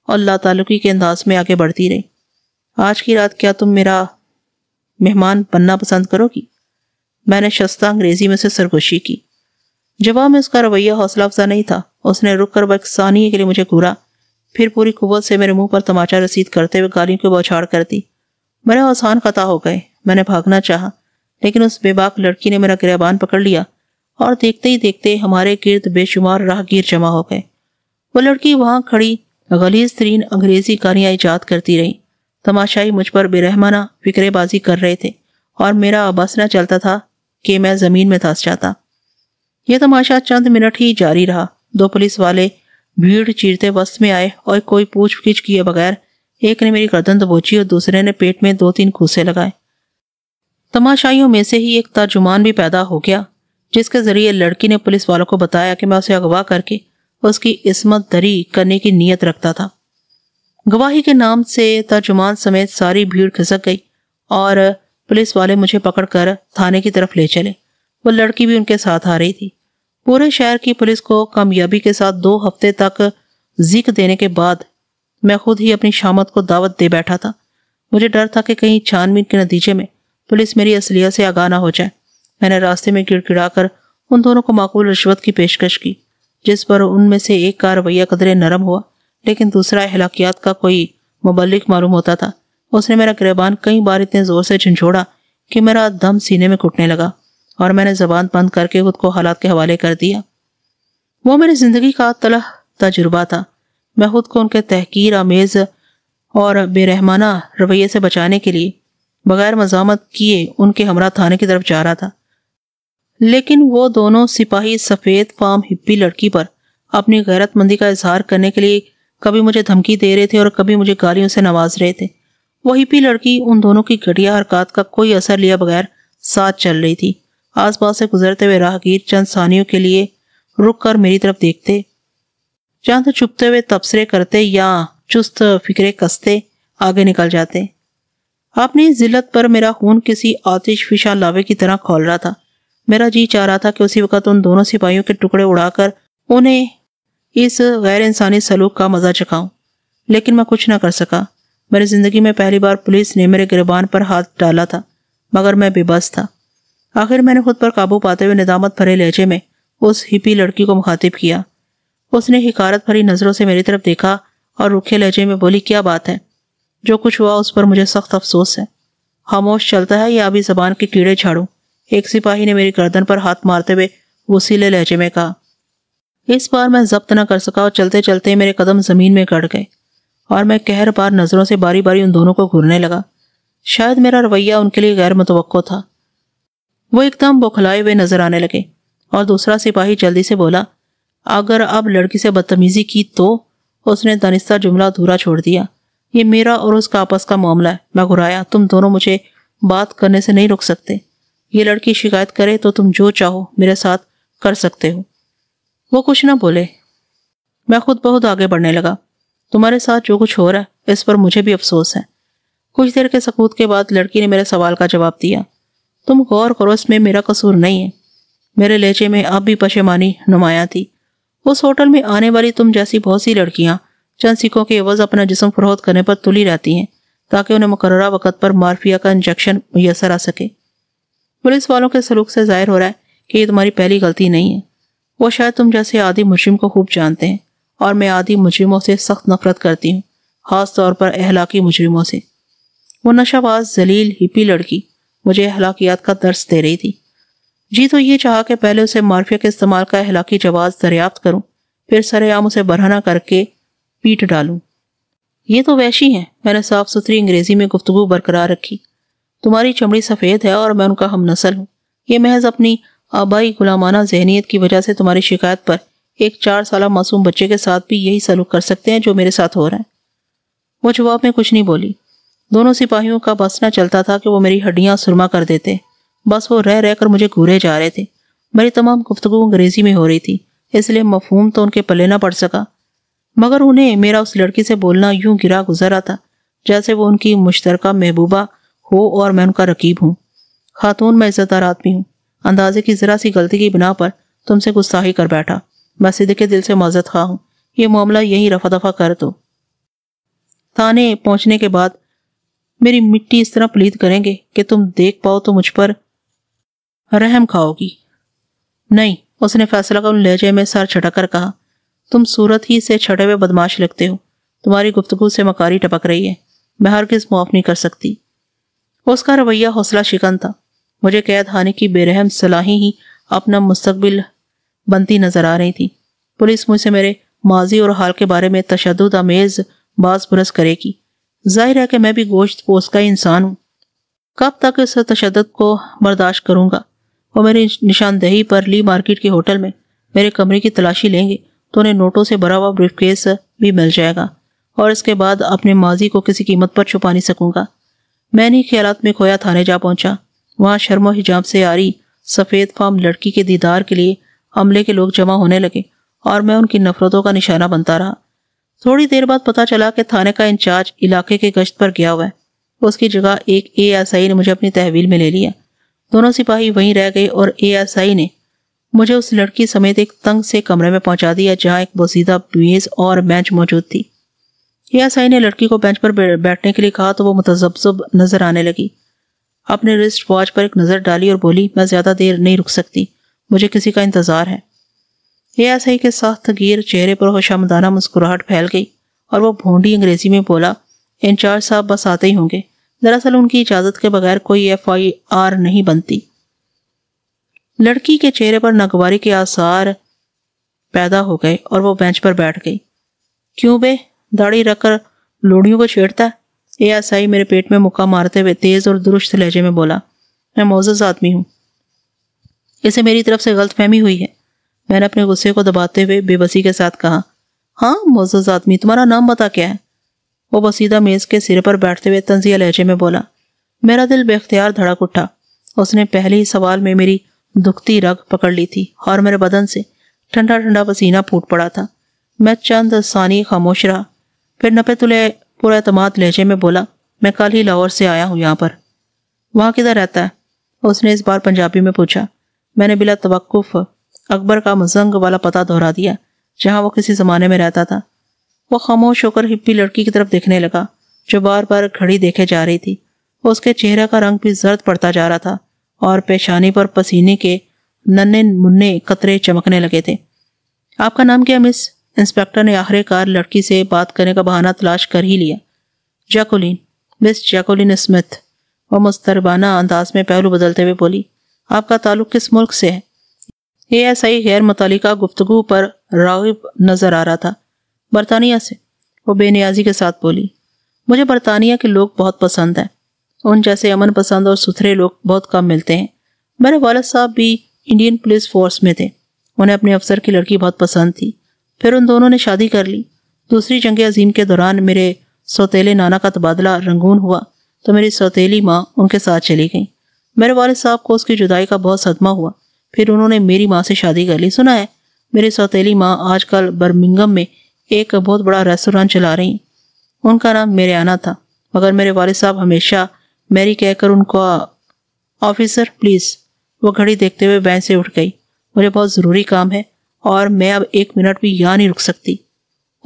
और ला तालुकी के अंदाज में आगे बढ़ती रही आज की रात क्या तुम मेरा मेहमान बनना पसंद करोगी मैंने शस्ता अंग्रेजी में से सरगोशी की जवाब में उसका रवैया हौसला अफजा नहीं था उसने रुक कर बकसानिए के लिए मुझे घूरा फिर पूरी कुवत से मेरे मुंह पर तमाचा रसीद करते हुए गालियों की बौछाड़ कर दी मेरे आसान खता हो गए मैंने भागना चाहा लेकिन उस बेबाक लड़की ने मेरा गिरबान पकड़ लिया और देखते ही देखते हमारे गिर्द बेशुमार राहगीर जमा हो गए वो लड़की वहां खड़ी गलीज तरीन अंग्रेजी कहानियां ईजाद करती रही तमाशाई मुझ पर बेरहमाना फिक्रेबाजी कर रहे थे और मेरा बस न चलता था कि मैं जमीन में धंस जाता यह तमाशा चंद मिनट ही जारी रहा दो पुलिस वाले भीड़ चीरते वस्त में आए और कोई पूछ पिछ किए बगैर एक ने मेरी गर्दन दबोची और दूसरे ने पेट में दो तीन घूसे लगाए तमाशाइयों में से ही एक तर्जुमान भी पैदा हो गया जिसके जरिए लड़की ने पुलिस वालों को बताया कि मैं उसे अगवा करके उसकी इसमत दरी करने की नीयत रखता था गवाही के नाम से तर्जुमान समेत सारी भीड़ खिसक गई और पुलिस वाले मुझे पकड़कर थाने की तरफ ले चले वो लड़की भी उनके साथ आ रही थी पूरे शहर की पुलिस को कामयाबी के साथ दो हफ्ते तक जीक देने के बाद मैं खुद ही अपनी शामत को दावत दे बैठा था मुझे डर था कि कहीं छानबीन के नतीजे में पुलिस मेरी असलियत से आगाह ना हो जाए मैंने रास्ते में कर उन दोनों को माकूल रिश्वत की पेशकश की जिस पर उनमें से एक का रवैया कदरे नरम हुआ लेकिन दूसरा हलाकियात का कोई मुबलिक मालूम होता था उसने मेरा गिरबान कई बार इतने ज़ोर से झंझोड़ा कि मेरा दम सीने में घुटने लगा और मैंने जबान बंद करके खुद को हालात के हवाले कर दिया वो मेरी ज़िंदगी का तलह तजुर्बा था मैं खुद को उनके तहकीर आमेज़ और बेरहमाना रवैये से बचाने के लिए बगैर मजामत किए उनके हमरा थाने की तरफ जा रहा था लेकिन वो दोनों सिपाही सफेद फार्म हिप्पी लड़की पर अपनी गैरतमंदी का इजहार करने के लिए कभी मुझे धमकी दे रहे थे और कभी मुझे गालियों से नवाज रहे थे वो हिप्पी लड़की उन दोनों की घटिया हरकत का कोई असर लिया बगैर साथ चल रही थी आसपास से गुजरते हुए राहगीर चंद सानियों के लिए रुक कर मेरी तरफ देखते चंद छुपते हुए तबसरे करते या चुस्त फिक्रे कसते आगे निकल जाते अपनी जिल्लत पर मेरा खून किसी आतिश फिशा लावे की तरह खोल रहा था मेरा जी चाह रहा था कि उसी वक्त उन दोनों सिपाहियों के टुकड़े उड़ाकर उन्हें इस गैर इंसानी सलूक का मज़ा चखाऊं लेकिन मैं कुछ ना कर सका मेरी ज़िंदगी में पहली बार पुलिस ने मेरे गिरबान पर हाथ डाला था मगर मैं बेबस था आखिर मैंने खुद पर काबू पाते हुए निदामत भरे लहजे में उस हिपी लड़की को मुखातिब किया उसने हिकारत भरी नज़रों से मेरी तरफ देखा और रुखे लहजे में बोली क्या बात है जो कुछ हुआ उस पर मुझे सख्त अफसोस है खामोश चलता है या अभी जबान के कीड़े झाड़ू एक सिपाही ने मेरी गर्दन पर हाथ मारते हुए वसीले लहजे में कहा इस बार मैं जब्त न कर सका और चलते चलते मेरे कदम जमीन में गड़ गए और मैं कहर पार नज़रों से बारी बारी उन दोनों को घूरने लगा शायद मेरा रवैया उनके लिए गैर मुतवको था वो एकदम बौखलाए हुए नजर आने लगे और दूसरा सिपाही जल्दी से बोला अगर अब लड़की से बदतमीजी की तो उसने दानिस्ता जुमला अधूरा छोड़ दिया ये मेरा और उसका आपस का मामला है मैं घुराया तुम दोनों मुझे बात करने से नहीं रुक सकते ये लड़की शिकायत करे तो तुम जो चाहो मेरे साथ कर सकते हो वो कुछ ना बोले मैं खुद बहुत आगे बढ़ने लगा तुम्हारे साथ जो कुछ हो रहा है इस पर मुझे भी अफसोस है कुछ देर के सकूत के बाद लड़की ने मेरे सवाल का जवाब दिया तुम गौर करो इसमें मेरा कसूर नहीं है मेरे लहजे में अब भी पशेमानी नुमाया थी उस होटल में आने वाली तुम जैसी बहुत सी लड़कियाँ चंद सिखों के अवज़ अपना जिसम फरोहत करने पर तुली रहती हैं ताकि उन्हें मुकर्रा वक़्त पर मारफिया का इंजेक्शन मैसर आ सके पुलिस वालों के सलूक से जाहिर हो रहा है कि ये तुम्हारी पहली गलती नहीं है वो शायद तुम जैसे आदि मुजरिम को खूब जानते हैं और मैं आदि मुजरिमों से सख्त नफरत करती हूँ खास तौर पर अहलाकी मुजरिमों से वो नशाबाज जलील हिपी लड़की मुझे अहलाकियात का दर्स दे रही थी जी तो ये चाह कि पहले उसे मार्फिया के इस्तेमाल का अहलाकी जवाब दरियाफ्त करूँ फिर सरेआम उसे बरहना करके पीट डालूँ ये तो वैशी हैं मैंने साफ सुथरी अंग्रेजी में गुफ्तगु बरकरार रखी तुम्हारी चमड़ी सफ़ेद है और मैं उनका हम नसल हूँ ये महज अपनी आबाई गुलामाना जहनीत की वजह से तुम्हारी शिकायत पर एक चार साल मासूम बच्चे के साथ भी यही सलूक कर सकते हैं जो मेरे साथ हो रहा है वो जवाब में कुछ नहीं बोली दोनों सिपाहियों का बस ना चलता था कि वो मेरी हड्डियाँ सुरमा कर देते बस वो रह रह कर मुझे घूरे जा रहे थे मेरी तमाम गुफ्तु अंग्रेजी में हो रही थी इसलिए मफहूम तो उनके पले ना पड़ सका मगर उन्हें मेरा उस लड़की से बोलना यूं गिरा गुजरा था जैसे वो उनकी मुश्तरका महबूबा हो और मैं उनका रकीब हूँ खातून मैं इज्जतदार आदमी हूँ अंदाजे की ज़रा सी गलती की बिना पर तुमसे गुस्सा ही कर बैठा मैं सिद्ध के दिल से मजत खा हूँ ये मामला यही रफा दफा कर दो थाने पहुंचने के बाद मेरी मिट्टी इस तरह प्लीत करेंगे कि तुम देख पाओ तो मुझ पर रहम खाओगी नहीं उसने फैसला कर लहजे में सर छटक कर कहा तुम सूरत ही से छटे हुए बदमाश लगते हो तुम्हारी गुफ्तगु से मकारी टपक रही है मैं हर किस मुआफ नहीं कर सकती उसका रवैया हौसला शिकन था मुझे कैद खाने की बेरहम सलाही ही अपना मुस्तबिल बनती नजर आ रही थी पुलिस मुझसे मेरे माजी और हाल के बारे में तशद आमेज बास बुरस करेगी जाहिर है कि मैं भी गोश्त पोस का इंसान हूँ कब तक इस तशद को बर्दाश्त करूँगा वो मेरी निशानदेही पर ली मार्केट के होटल में मेरे कमरे की तलाशी लेंगे तो उन्हें नोटों से भरा हुआ ब्रीफकेस भी मिल जाएगा और इसके बाद अपने माजी को किसी कीमत पर छुपा नहीं सकूंगा मैंने ख्यालात में खोया थाने जा पहुंचा वहां शर्मो हिजाब से आ रही सफ़ेद फार्म लड़की के दीदार के लिए हमले के लोग जमा होने लगे और मैं उनकी नफरतों का निशाना बनता रहा थोड़ी देर बाद पता चला कि थाने का इंचार्ज इलाके के गश्त पर गया हुआ है उसकी जगह एक ए एस आई ने मुझे अपनी तहवील में ले लिया दोनों सिपाही वहीं रह गए और ए एस आई ने मुझे उस लड़की समेत एक तंग से कमरे में पहुंचा दिया जहां एक बोसीदा बेज और मैच मौजूद थी एएसआई ने लड़की को बेंच पर बैठने के लिए कहा तो वो मुतजबजब नजर आने लगी अपने रिस्ट वॉच पर एक नज़र डाली और बोली मैं ज़्यादा देर नहीं रुक सकती मुझे किसी का इंतज़ार है यासाई के साथ गिर चेहरे पर होशामदाना मुस्कुराहट फैल गई और वो भोंडी अंग्रेजी में बोला इंचार्ज साहब बस आते ही होंगे दरअसल उनकी इजाज़त के बगैर कोई एफ आई आर नहीं बनती लड़की के चेहरे पर नगवारी के आसार पैदा हो गए और वो बेंच पर बैठ गई क्यों बे दाढ़ी रखकर लोड़ियों को छेड़ता ए आसाई मेरे पेट में मुक्का मारते हुए तेज और दुरुस्त लहजे में बोला मैं मोजस आदमी हूँ इसे मेरी तरफ से गलतफहमी हुई है मैंने अपने गुस्से को दबाते हुए बेबसी के साथ कहा हाँ मोजस आदमी तुम्हारा नाम बता क्या है वो बसीदा मेज के सिर पर बैठते हुए तंजिया लहजे में बोला मेरा दिल बेख्तियार धड़क उठा उसने पहले ही सवाल में मेरी दुखती रग पकड़ ली थी और मेरे बदन से ठंडा ठंडा पसीना फूट पड़ा था मैं चंद सानी खामोश रहा फिर नपे तुले पूरा अतमाद लहजे में बोला मैं कल ही लाहौर से आया हूँ यहाँ पर वहाँ किधर रहता है उसने इस बार पंजाबी में पूछा मैंने बिला तवक्फ अकबर का मजंग वाला पता दोहरा दिया जहाँ वो किसी ज़माने में रहता था वो खामोश होकर हिप्पी लड़की की तरफ देखने लगा जो बार बार घड़ी देखे जा रही थी उसके चेहरे का रंग भी जर्द पड़ता जा रहा था और पेशानी पर पसीने के नन्हे मुन्ने कतरे चमकने लगे थे आपका नाम क्या मिस इंस्पेक्टर ने आखिरकार लड़की से बात करने का बहाना तलाश कर ही लिया जैकोलिन मिस जैकोलिन स्मिथ वह मुस्तरबाना अंदाज में पहलू बदलते हुए बोली आपका ताल्लुक किस मुल्क से है ए एस आई गैर मुतल गुफ्तु पर रागिब नजर आ रहा था बरतानिया से वो बेनियाजी के साथ बोली मुझे बरतानिया के लोग बहुत पसंद हैं उन जैसे अमन पसंद और सुथरे लोग बहुत कम मिलते हैं मेरे वालद साहब भी इंडियन पुलिस फोर्स में थे उन्हें अपने अफसर की लड़की बहुत पसंद थी फिर उन दोनों ने शादी कर ली दूसरी जंग अजीम के दौरान मेरे सौतीले नाना का तबादला रंगून हुआ तो मेरी सौतीली माँ उनके साथ चली गई मेरे वाले साहब को उसकी जुदाई का बहुत सदमा हुआ फिर उन्होंने मेरी माँ से शादी कर ली सुना है मेरी सौतीली माँ आजकल बर्मिंगम में एक बहुत बड़ा रेस्टोरेंट चला रही उनका नाम मेरे आना था मगर मेरे वाले साहब हमेशा मेरी कहकर उनको ऑफिसर प्लीज़ वो घड़ी देखते हुए बैंक से उठ गई मुझे बहुत ज़रूरी काम है और मैं अब एक मिनट भी यहाँ नहीं रुक सकती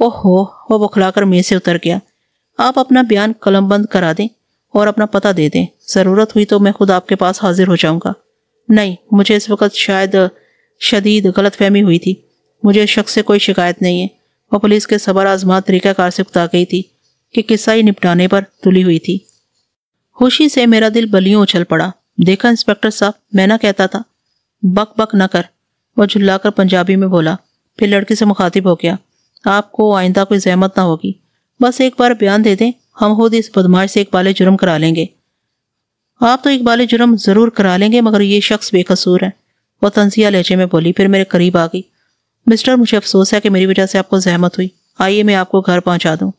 ओहो वो बौखलाकर मेज से उतर गया आप अपना बयान कलम बंद करा दें और अपना पता दे दें ज़रूरत हुई तो मैं खुद आपके पास हाजिर हो जाऊंगा नहीं मुझे इस वक्त शायद शदीद गलतफहमी हुई थी मुझे शख्स से कोई शिकायत नहीं है वह पुलिस के सबर आजमा तरीक़ाकार से उता गई थी कि किस्सा ही निपटाने पर तुली हुई थी खुशी से मेरा दिल बलियों उछल पड़ा देखा इंस्पेक्टर साहब मैं ना कहता था बक बक ना कर वह झुल्लाकर पंजाबी में बोला फिर लड़की से मुखातिब हो गया आपको आइंदा कोई जहमत ना होगी बस एक बार बयान दे दें हम खुद इस बदमाश से इकबाल जुर्म करा लेंगे आप तो इकबाल जुर्म ज़रूर करा लेंगे मगर ये शख्स बेकसूर है वह तंजिया लहजे में बोली फिर मेरे करीब आ गई मिस्टर मुझे अफसोस है कि मेरी वजह से आपको जहमत हुई आइए मैं आपको घर पहुंचा दूं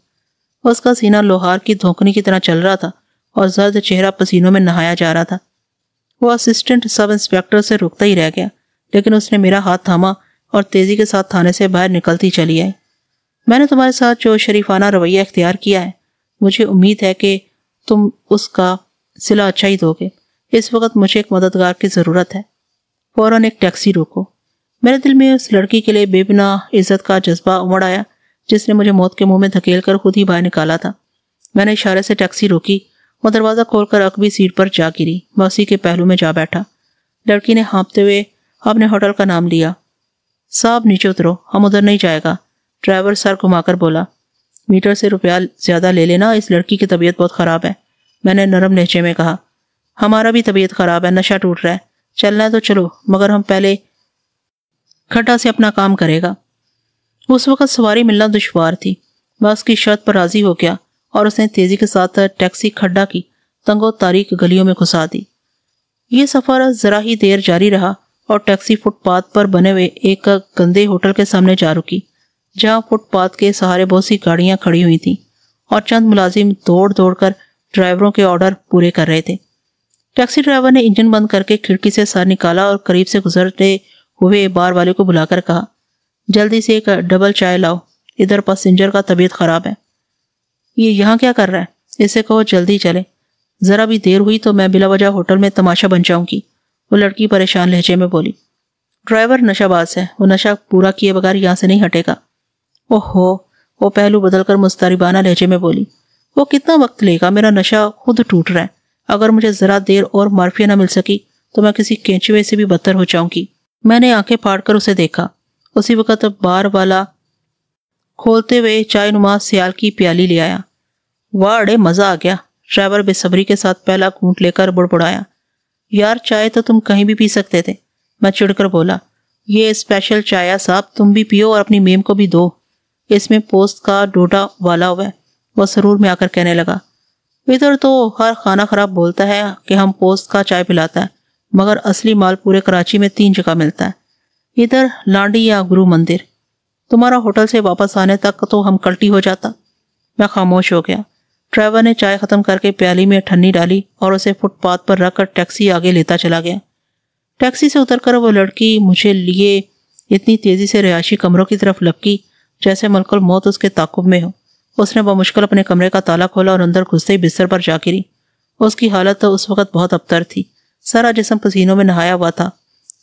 उसका सीना लोहार की धोखनी की तरह चल रहा था और जर्द चेहरा पसीनों में नहाया जा रहा था वो असिस्टेंट सब इंस्पेक्टर से रुकता ही रह गया लेकिन उसने मेरा हाथ थामा और तेजी के साथ थाने से बाहर निकलती चली आई मैंने तुम्हारे साथ जो शरीफाना रवैया इख्तियार किया है मुझे उम्मीद है कि तुम उसका सिला अच्छा ही दोगे इस वक्त मुझे एक मददगार की ज़रूरत है फ़ौरन एक टैक्सी रोको मेरे दिल में उस लड़की के लिए बेबना इज्जत का जज्बा उमड़ आया जिसने मुझे मौत के मुंह में धकेल कर खुद ही बाहर निकाला था मैंने इशारे से टैक्सी रोकी वो दरवाज़ा खोलकर अकबी सीट पर जा गिरी मौसी के पहलू में जा बैठा लड़की ने हाँपते हुए आपने होटल का नाम लिया साहब नीचे उतरो हम उधर नहीं जाएगा ड्राइवर सर घुमाकर बोला मीटर से रुपया ज़्यादा ले लेना इस लड़की की तबीयत बहुत ख़राब है मैंने नरम लहजे में कहा हमारा भी तबीयत ख़राब है नशा टूट रहा है चलना है तो चलो मगर हम पहले खटा से अपना काम करेगा उस वक्त सवारी मिलना दुशवार थी बस की शर्त पर राजी हो गया और उसने तेज़ी के साथ टैक्सी खड्डा की तंगो तारीख गलियों में घुसा दी ये सफ़र ज़रा ही देर जारी रहा और टैक्सी फुटपाथ पर बने हुए एक गंदे होटल के सामने जा रुकी जहां फुटपाथ के सहारे बहुत सी गाड़ियां खड़ी हुई थीं और चंद मुलाजिम दौड़ दौड़ कर ड्राइवरों के ऑर्डर पूरे कर रहे थे टैक्सी ड्राइवर ने इंजन बंद करके खिड़की से सर निकाला और करीब से गुजरते हुए बार वाले को बुलाकर कहा जल्दी से एक डबल चाय लाओ इधर पैसेंजर का तबीयत खराब है ये यहाँ क्या कर रहा है इसे कहो जल्दी चले जरा भी देर हुई तो मैं बिला वजह होटल में तमाशा बन जाऊंगी वो लड़की परेशान लहजे में बोली ड्राइवर नशाबाज है वो नशा पूरा किए बगैर यहाँ से नहीं हटेगा ओहो वो पहलू बदलकर मुस्तारिबाना लहजे में बोली वो कितना वक्त लेगा मेरा नशा खुद टूट रहा है अगर मुझे ज़रा देर और माफिया ना मिल सकी तो मैं किसी केंचुए से भी बदतर हो जाऊंगी मैंने आंखें फाड़ कर उसे देखा उसी वक़्त बार वाला खोलते हुए चाय नुमा सियाल की प्याली ले आया वाह अड़े मज़ा आ गया ड्राइवर बेसब्री के साथ पहला घूंट लेकर बुड़बुड़ाया यार चाय तो तुम कहीं भी पी सकते थे मैं चिड़कर बोला ये स्पेशल चाया साहब तुम भी पियो और अपनी मेम को भी दो इसमें पोस्ट का डोडा वाला हुआ है वह सरूर में आकर कहने लगा इधर तो हर खाना खराब बोलता है कि हम पोस्ट का चाय पिलाता है मगर असली माल पूरे कराची में तीन जगह मिलता है इधर लांडी या गुरु मंदिर तुम्हारा होटल से वापस आने तक तो हम कल्टी हो जाता मैं खामोश हो गया ड्राइवर ने चाय खत्म करके प्याली में ठन्नी डाली और उसे फुटपाथ पर रखकर टैक्सी आगे लेता चला गया टैक्सी से उतरकर वो लड़की मुझे लिए इतनी तेजी से रिहायशी कमरों की तरफ लपकी जैसे मलकुल मौत उसके ताकुब में हो उसने बमुश्किल अपने कमरे का ताला खोला और अंदर घुसते ही बिस्तर पर जा गिरी उसकी हालत तो उस वक्त बहुत अबतर थी सारा जिसम पसीनों में नहाया हुआ था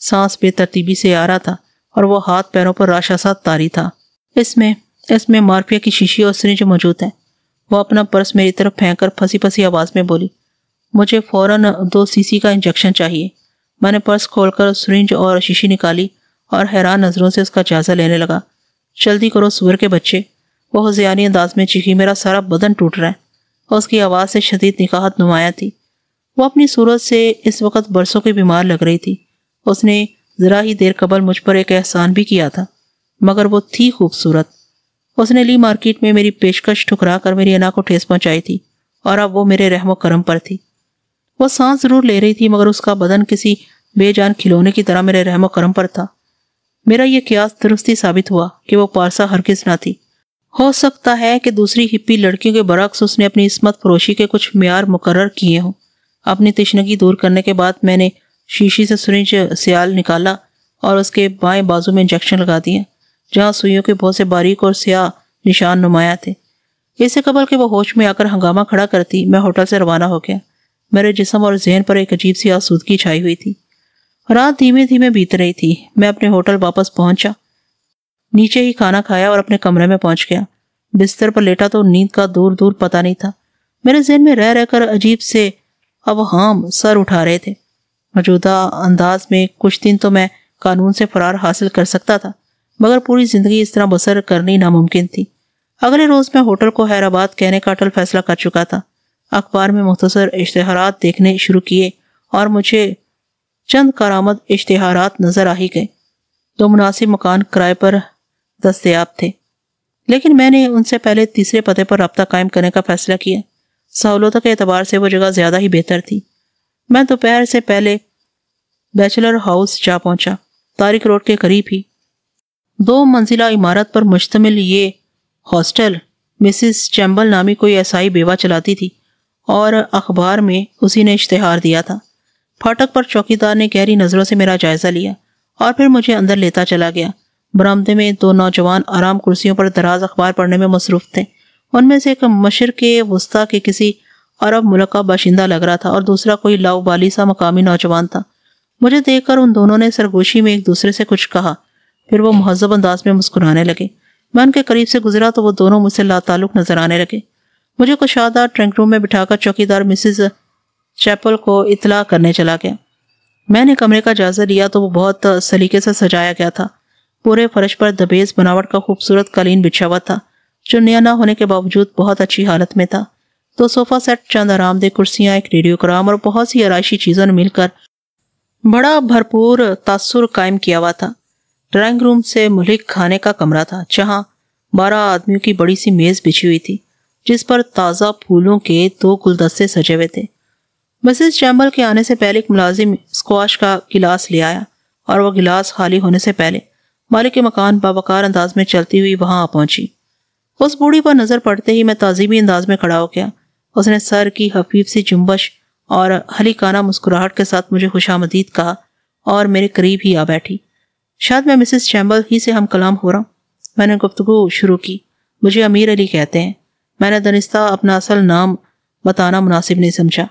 सांस बेतरतीबी से आ रहा था और वो हाथ पैरों पर राशा सा तारी था इसमें इसमें मारपिया की शीशी और सिरिंज मौजूद है वह अपना पर्स मेरी तरफ फेंक कर फंसी फंसी आवाज में बोली मुझे फौरन दो सीसी का इंजेक्शन चाहिए मैंने पर्स खोलकर सुरिंज और शीशी निकाली और हैरान नज़रों से उसका जायजा लेने लगा जल्दी करो सुअर के बच्चे वह हजियानी अंदाज में चीखी मेरा सारा बदन टूट रहा है और उसकी आवाज़ से शदीद निकाहत नुमाया थी वो अपनी सूरत से इस वक्त बरसों की बीमार लग रही थी उसने ज़रा ही देर कबल मुझ पर एक एहसान भी किया था मगर वो थी खूबसूरत उसने ली मार्केट में मेरी पेशकश ठुकरा कर मेरी अना को ठेस पहुंचाई थी और अब वो मेरे रहमो करम पर थी वो सांस जरूर ले रही थी मगर उसका बदन किसी बेजान खिलौने की तरह मेरे रहमो करम पर था मेरा यह क्यास दुरुस्ती साबित हुआ कि वो पारसा हरगिज ना थी हो सकता है कि दूसरी हिप्पी लड़कियों के बरक्स उसने अपनी इसमत फरोशी के कुछ मैार मुकर किए हों अपनी तिशनगी दूर करने के बाद मैंने शीशी से सुरिंज सियाल निकाला और उसके बाएं बाजू में इंजेक्शन लगा दिए जहां सुइयों के बहुत से बारीक और स्याह निशान नुमाया थे इससे कबल के वह होश में आकर हंगामा खड़ा करती मैं होटल से रवाना हो गया मेरे जिसम और जहन पर एक अजीब सी आसूदगी छाई हुई थी रात धीमे धीमे बीत रही थी मैं अपने होटल वापस पहुंचा नीचे ही खाना खाया और अपने कमरे में पहुंच गया बिस्तर पर लेटा तो नींद का दूर दूर पता नहीं था मेरे जहन में रह रहकर अजीब से अब हम सर उठा रहे थे मौजूदा अंदाज में कुछ दिन तो मैं कानून से फरार हासिल कर सकता था मगर पूरी जिंदगी इस तरह बसर करनी नामुमकिन थी अगले रोज मैं होटल को हैदराबाद कहने का अटल फैसला कर चुका था अखबार में मुख्तर इश्तहार देखने शुरू किए और मुझे चंद करामद इश्तहार नजर आ ही गए दो मुनासिब मकान किराए पर दस्तयाब थे लेकिन मैंने उनसे पहले तीसरे पते पर रबता कायम करने का फैसला किया सहूलतों के अतबार से वो जगह ज़्यादा ही बेहतर थी मैं दोपहर से पहले बैचलर हाउस जा पहुंचा तारिक रोड के करीब ही दो मंजिला इमारत पर मुश्तमिल ये हॉस्टल मिसिस चैम्बल नामी कोई ऐसाई बेवा चलाती थी और अखबार में उसी ने इश्तहार दिया था फाटक पर चौकीदार ने गहरी नज़रों से मेरा जायज़ा लिया और फिर मुझे अंदर लेता चला गया बरामदे में दो नौजवान आराम कुर्सियों पर दराज अखबार पढ़ने में मसरूफ थे उनमें से एक मशर के वस्ता के किसी अरब मुल्क का बाशिंदा लग रहा था और दूसरा कोई बाली सा मकामी नौजवान था मुझे देखकर उन दोनों ने सरगोशी में एक दूसरे से कुछ कहा फिर वो महजब अंदाज में मुस्कुराने लगे मैं उनके करीब से गुजरा तो वो दोनों मुझसे लातालुक नजर आने लगे मुझे कुशादार ट्रंक रूम में बिठाकर चौकीदार मिसिज चैपल को इतला करने चला गया मैंने कमरे का जायजा लिया तो वो बहुत सलीके से सजाया गया था पूरे फर्श पर दबेज बनावट का खूबसूरत कालीन बिछा हुआ था जो नया ना होने के बावजूद बहुत अच्छी हालत में था तो सोफा सेट चंद आरामदेह कुर्सियां एक क्राम और बहुत सी आरायशी चीज़ों ने मिलकर बड़ा भरपूर तासुर कायम किया हुआ था ड्राइंग रूम से मलिक खाने का कमरा था जहाँ बारह आदमियों की बड़ी सी मेज बिछी हुई थी जिस पर ताज़ा फूलों के दो गुलदस्ते सजे हुए थे मिसेस चैम्बल के आने से पहले एक मुलाजिम स्क्वाश का गिलास ले आया और वह गिलास खाली होने से पहले मालिक के मकान बाबकार अंदाज में चलती हुई वहां आ पहुंची उस बूढ़ी पर नजर पड़ते ही मैं ताजीबी अंदाज में खड़ा हो गया उसने सर की हफीफ सी जुम्बश और हलिकाना मुस्कुराहट के साथ मुझे खुशामदीद कहा और मेरे करीब ही आ बैठी शायद मैं मिसेस चैम्बल ही से हम कलाम हो रहा हूँ मैंने गुफ्तगु शुरू की मुझे अमीर अली कहते हैं मैंने दनिस्ता अपना असल नाम बताना मुनासिब नहीं समझा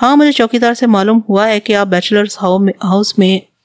हाँ मुझे चौकीदार से मालूम हुआ है कि आप बैचलर्स हाउस में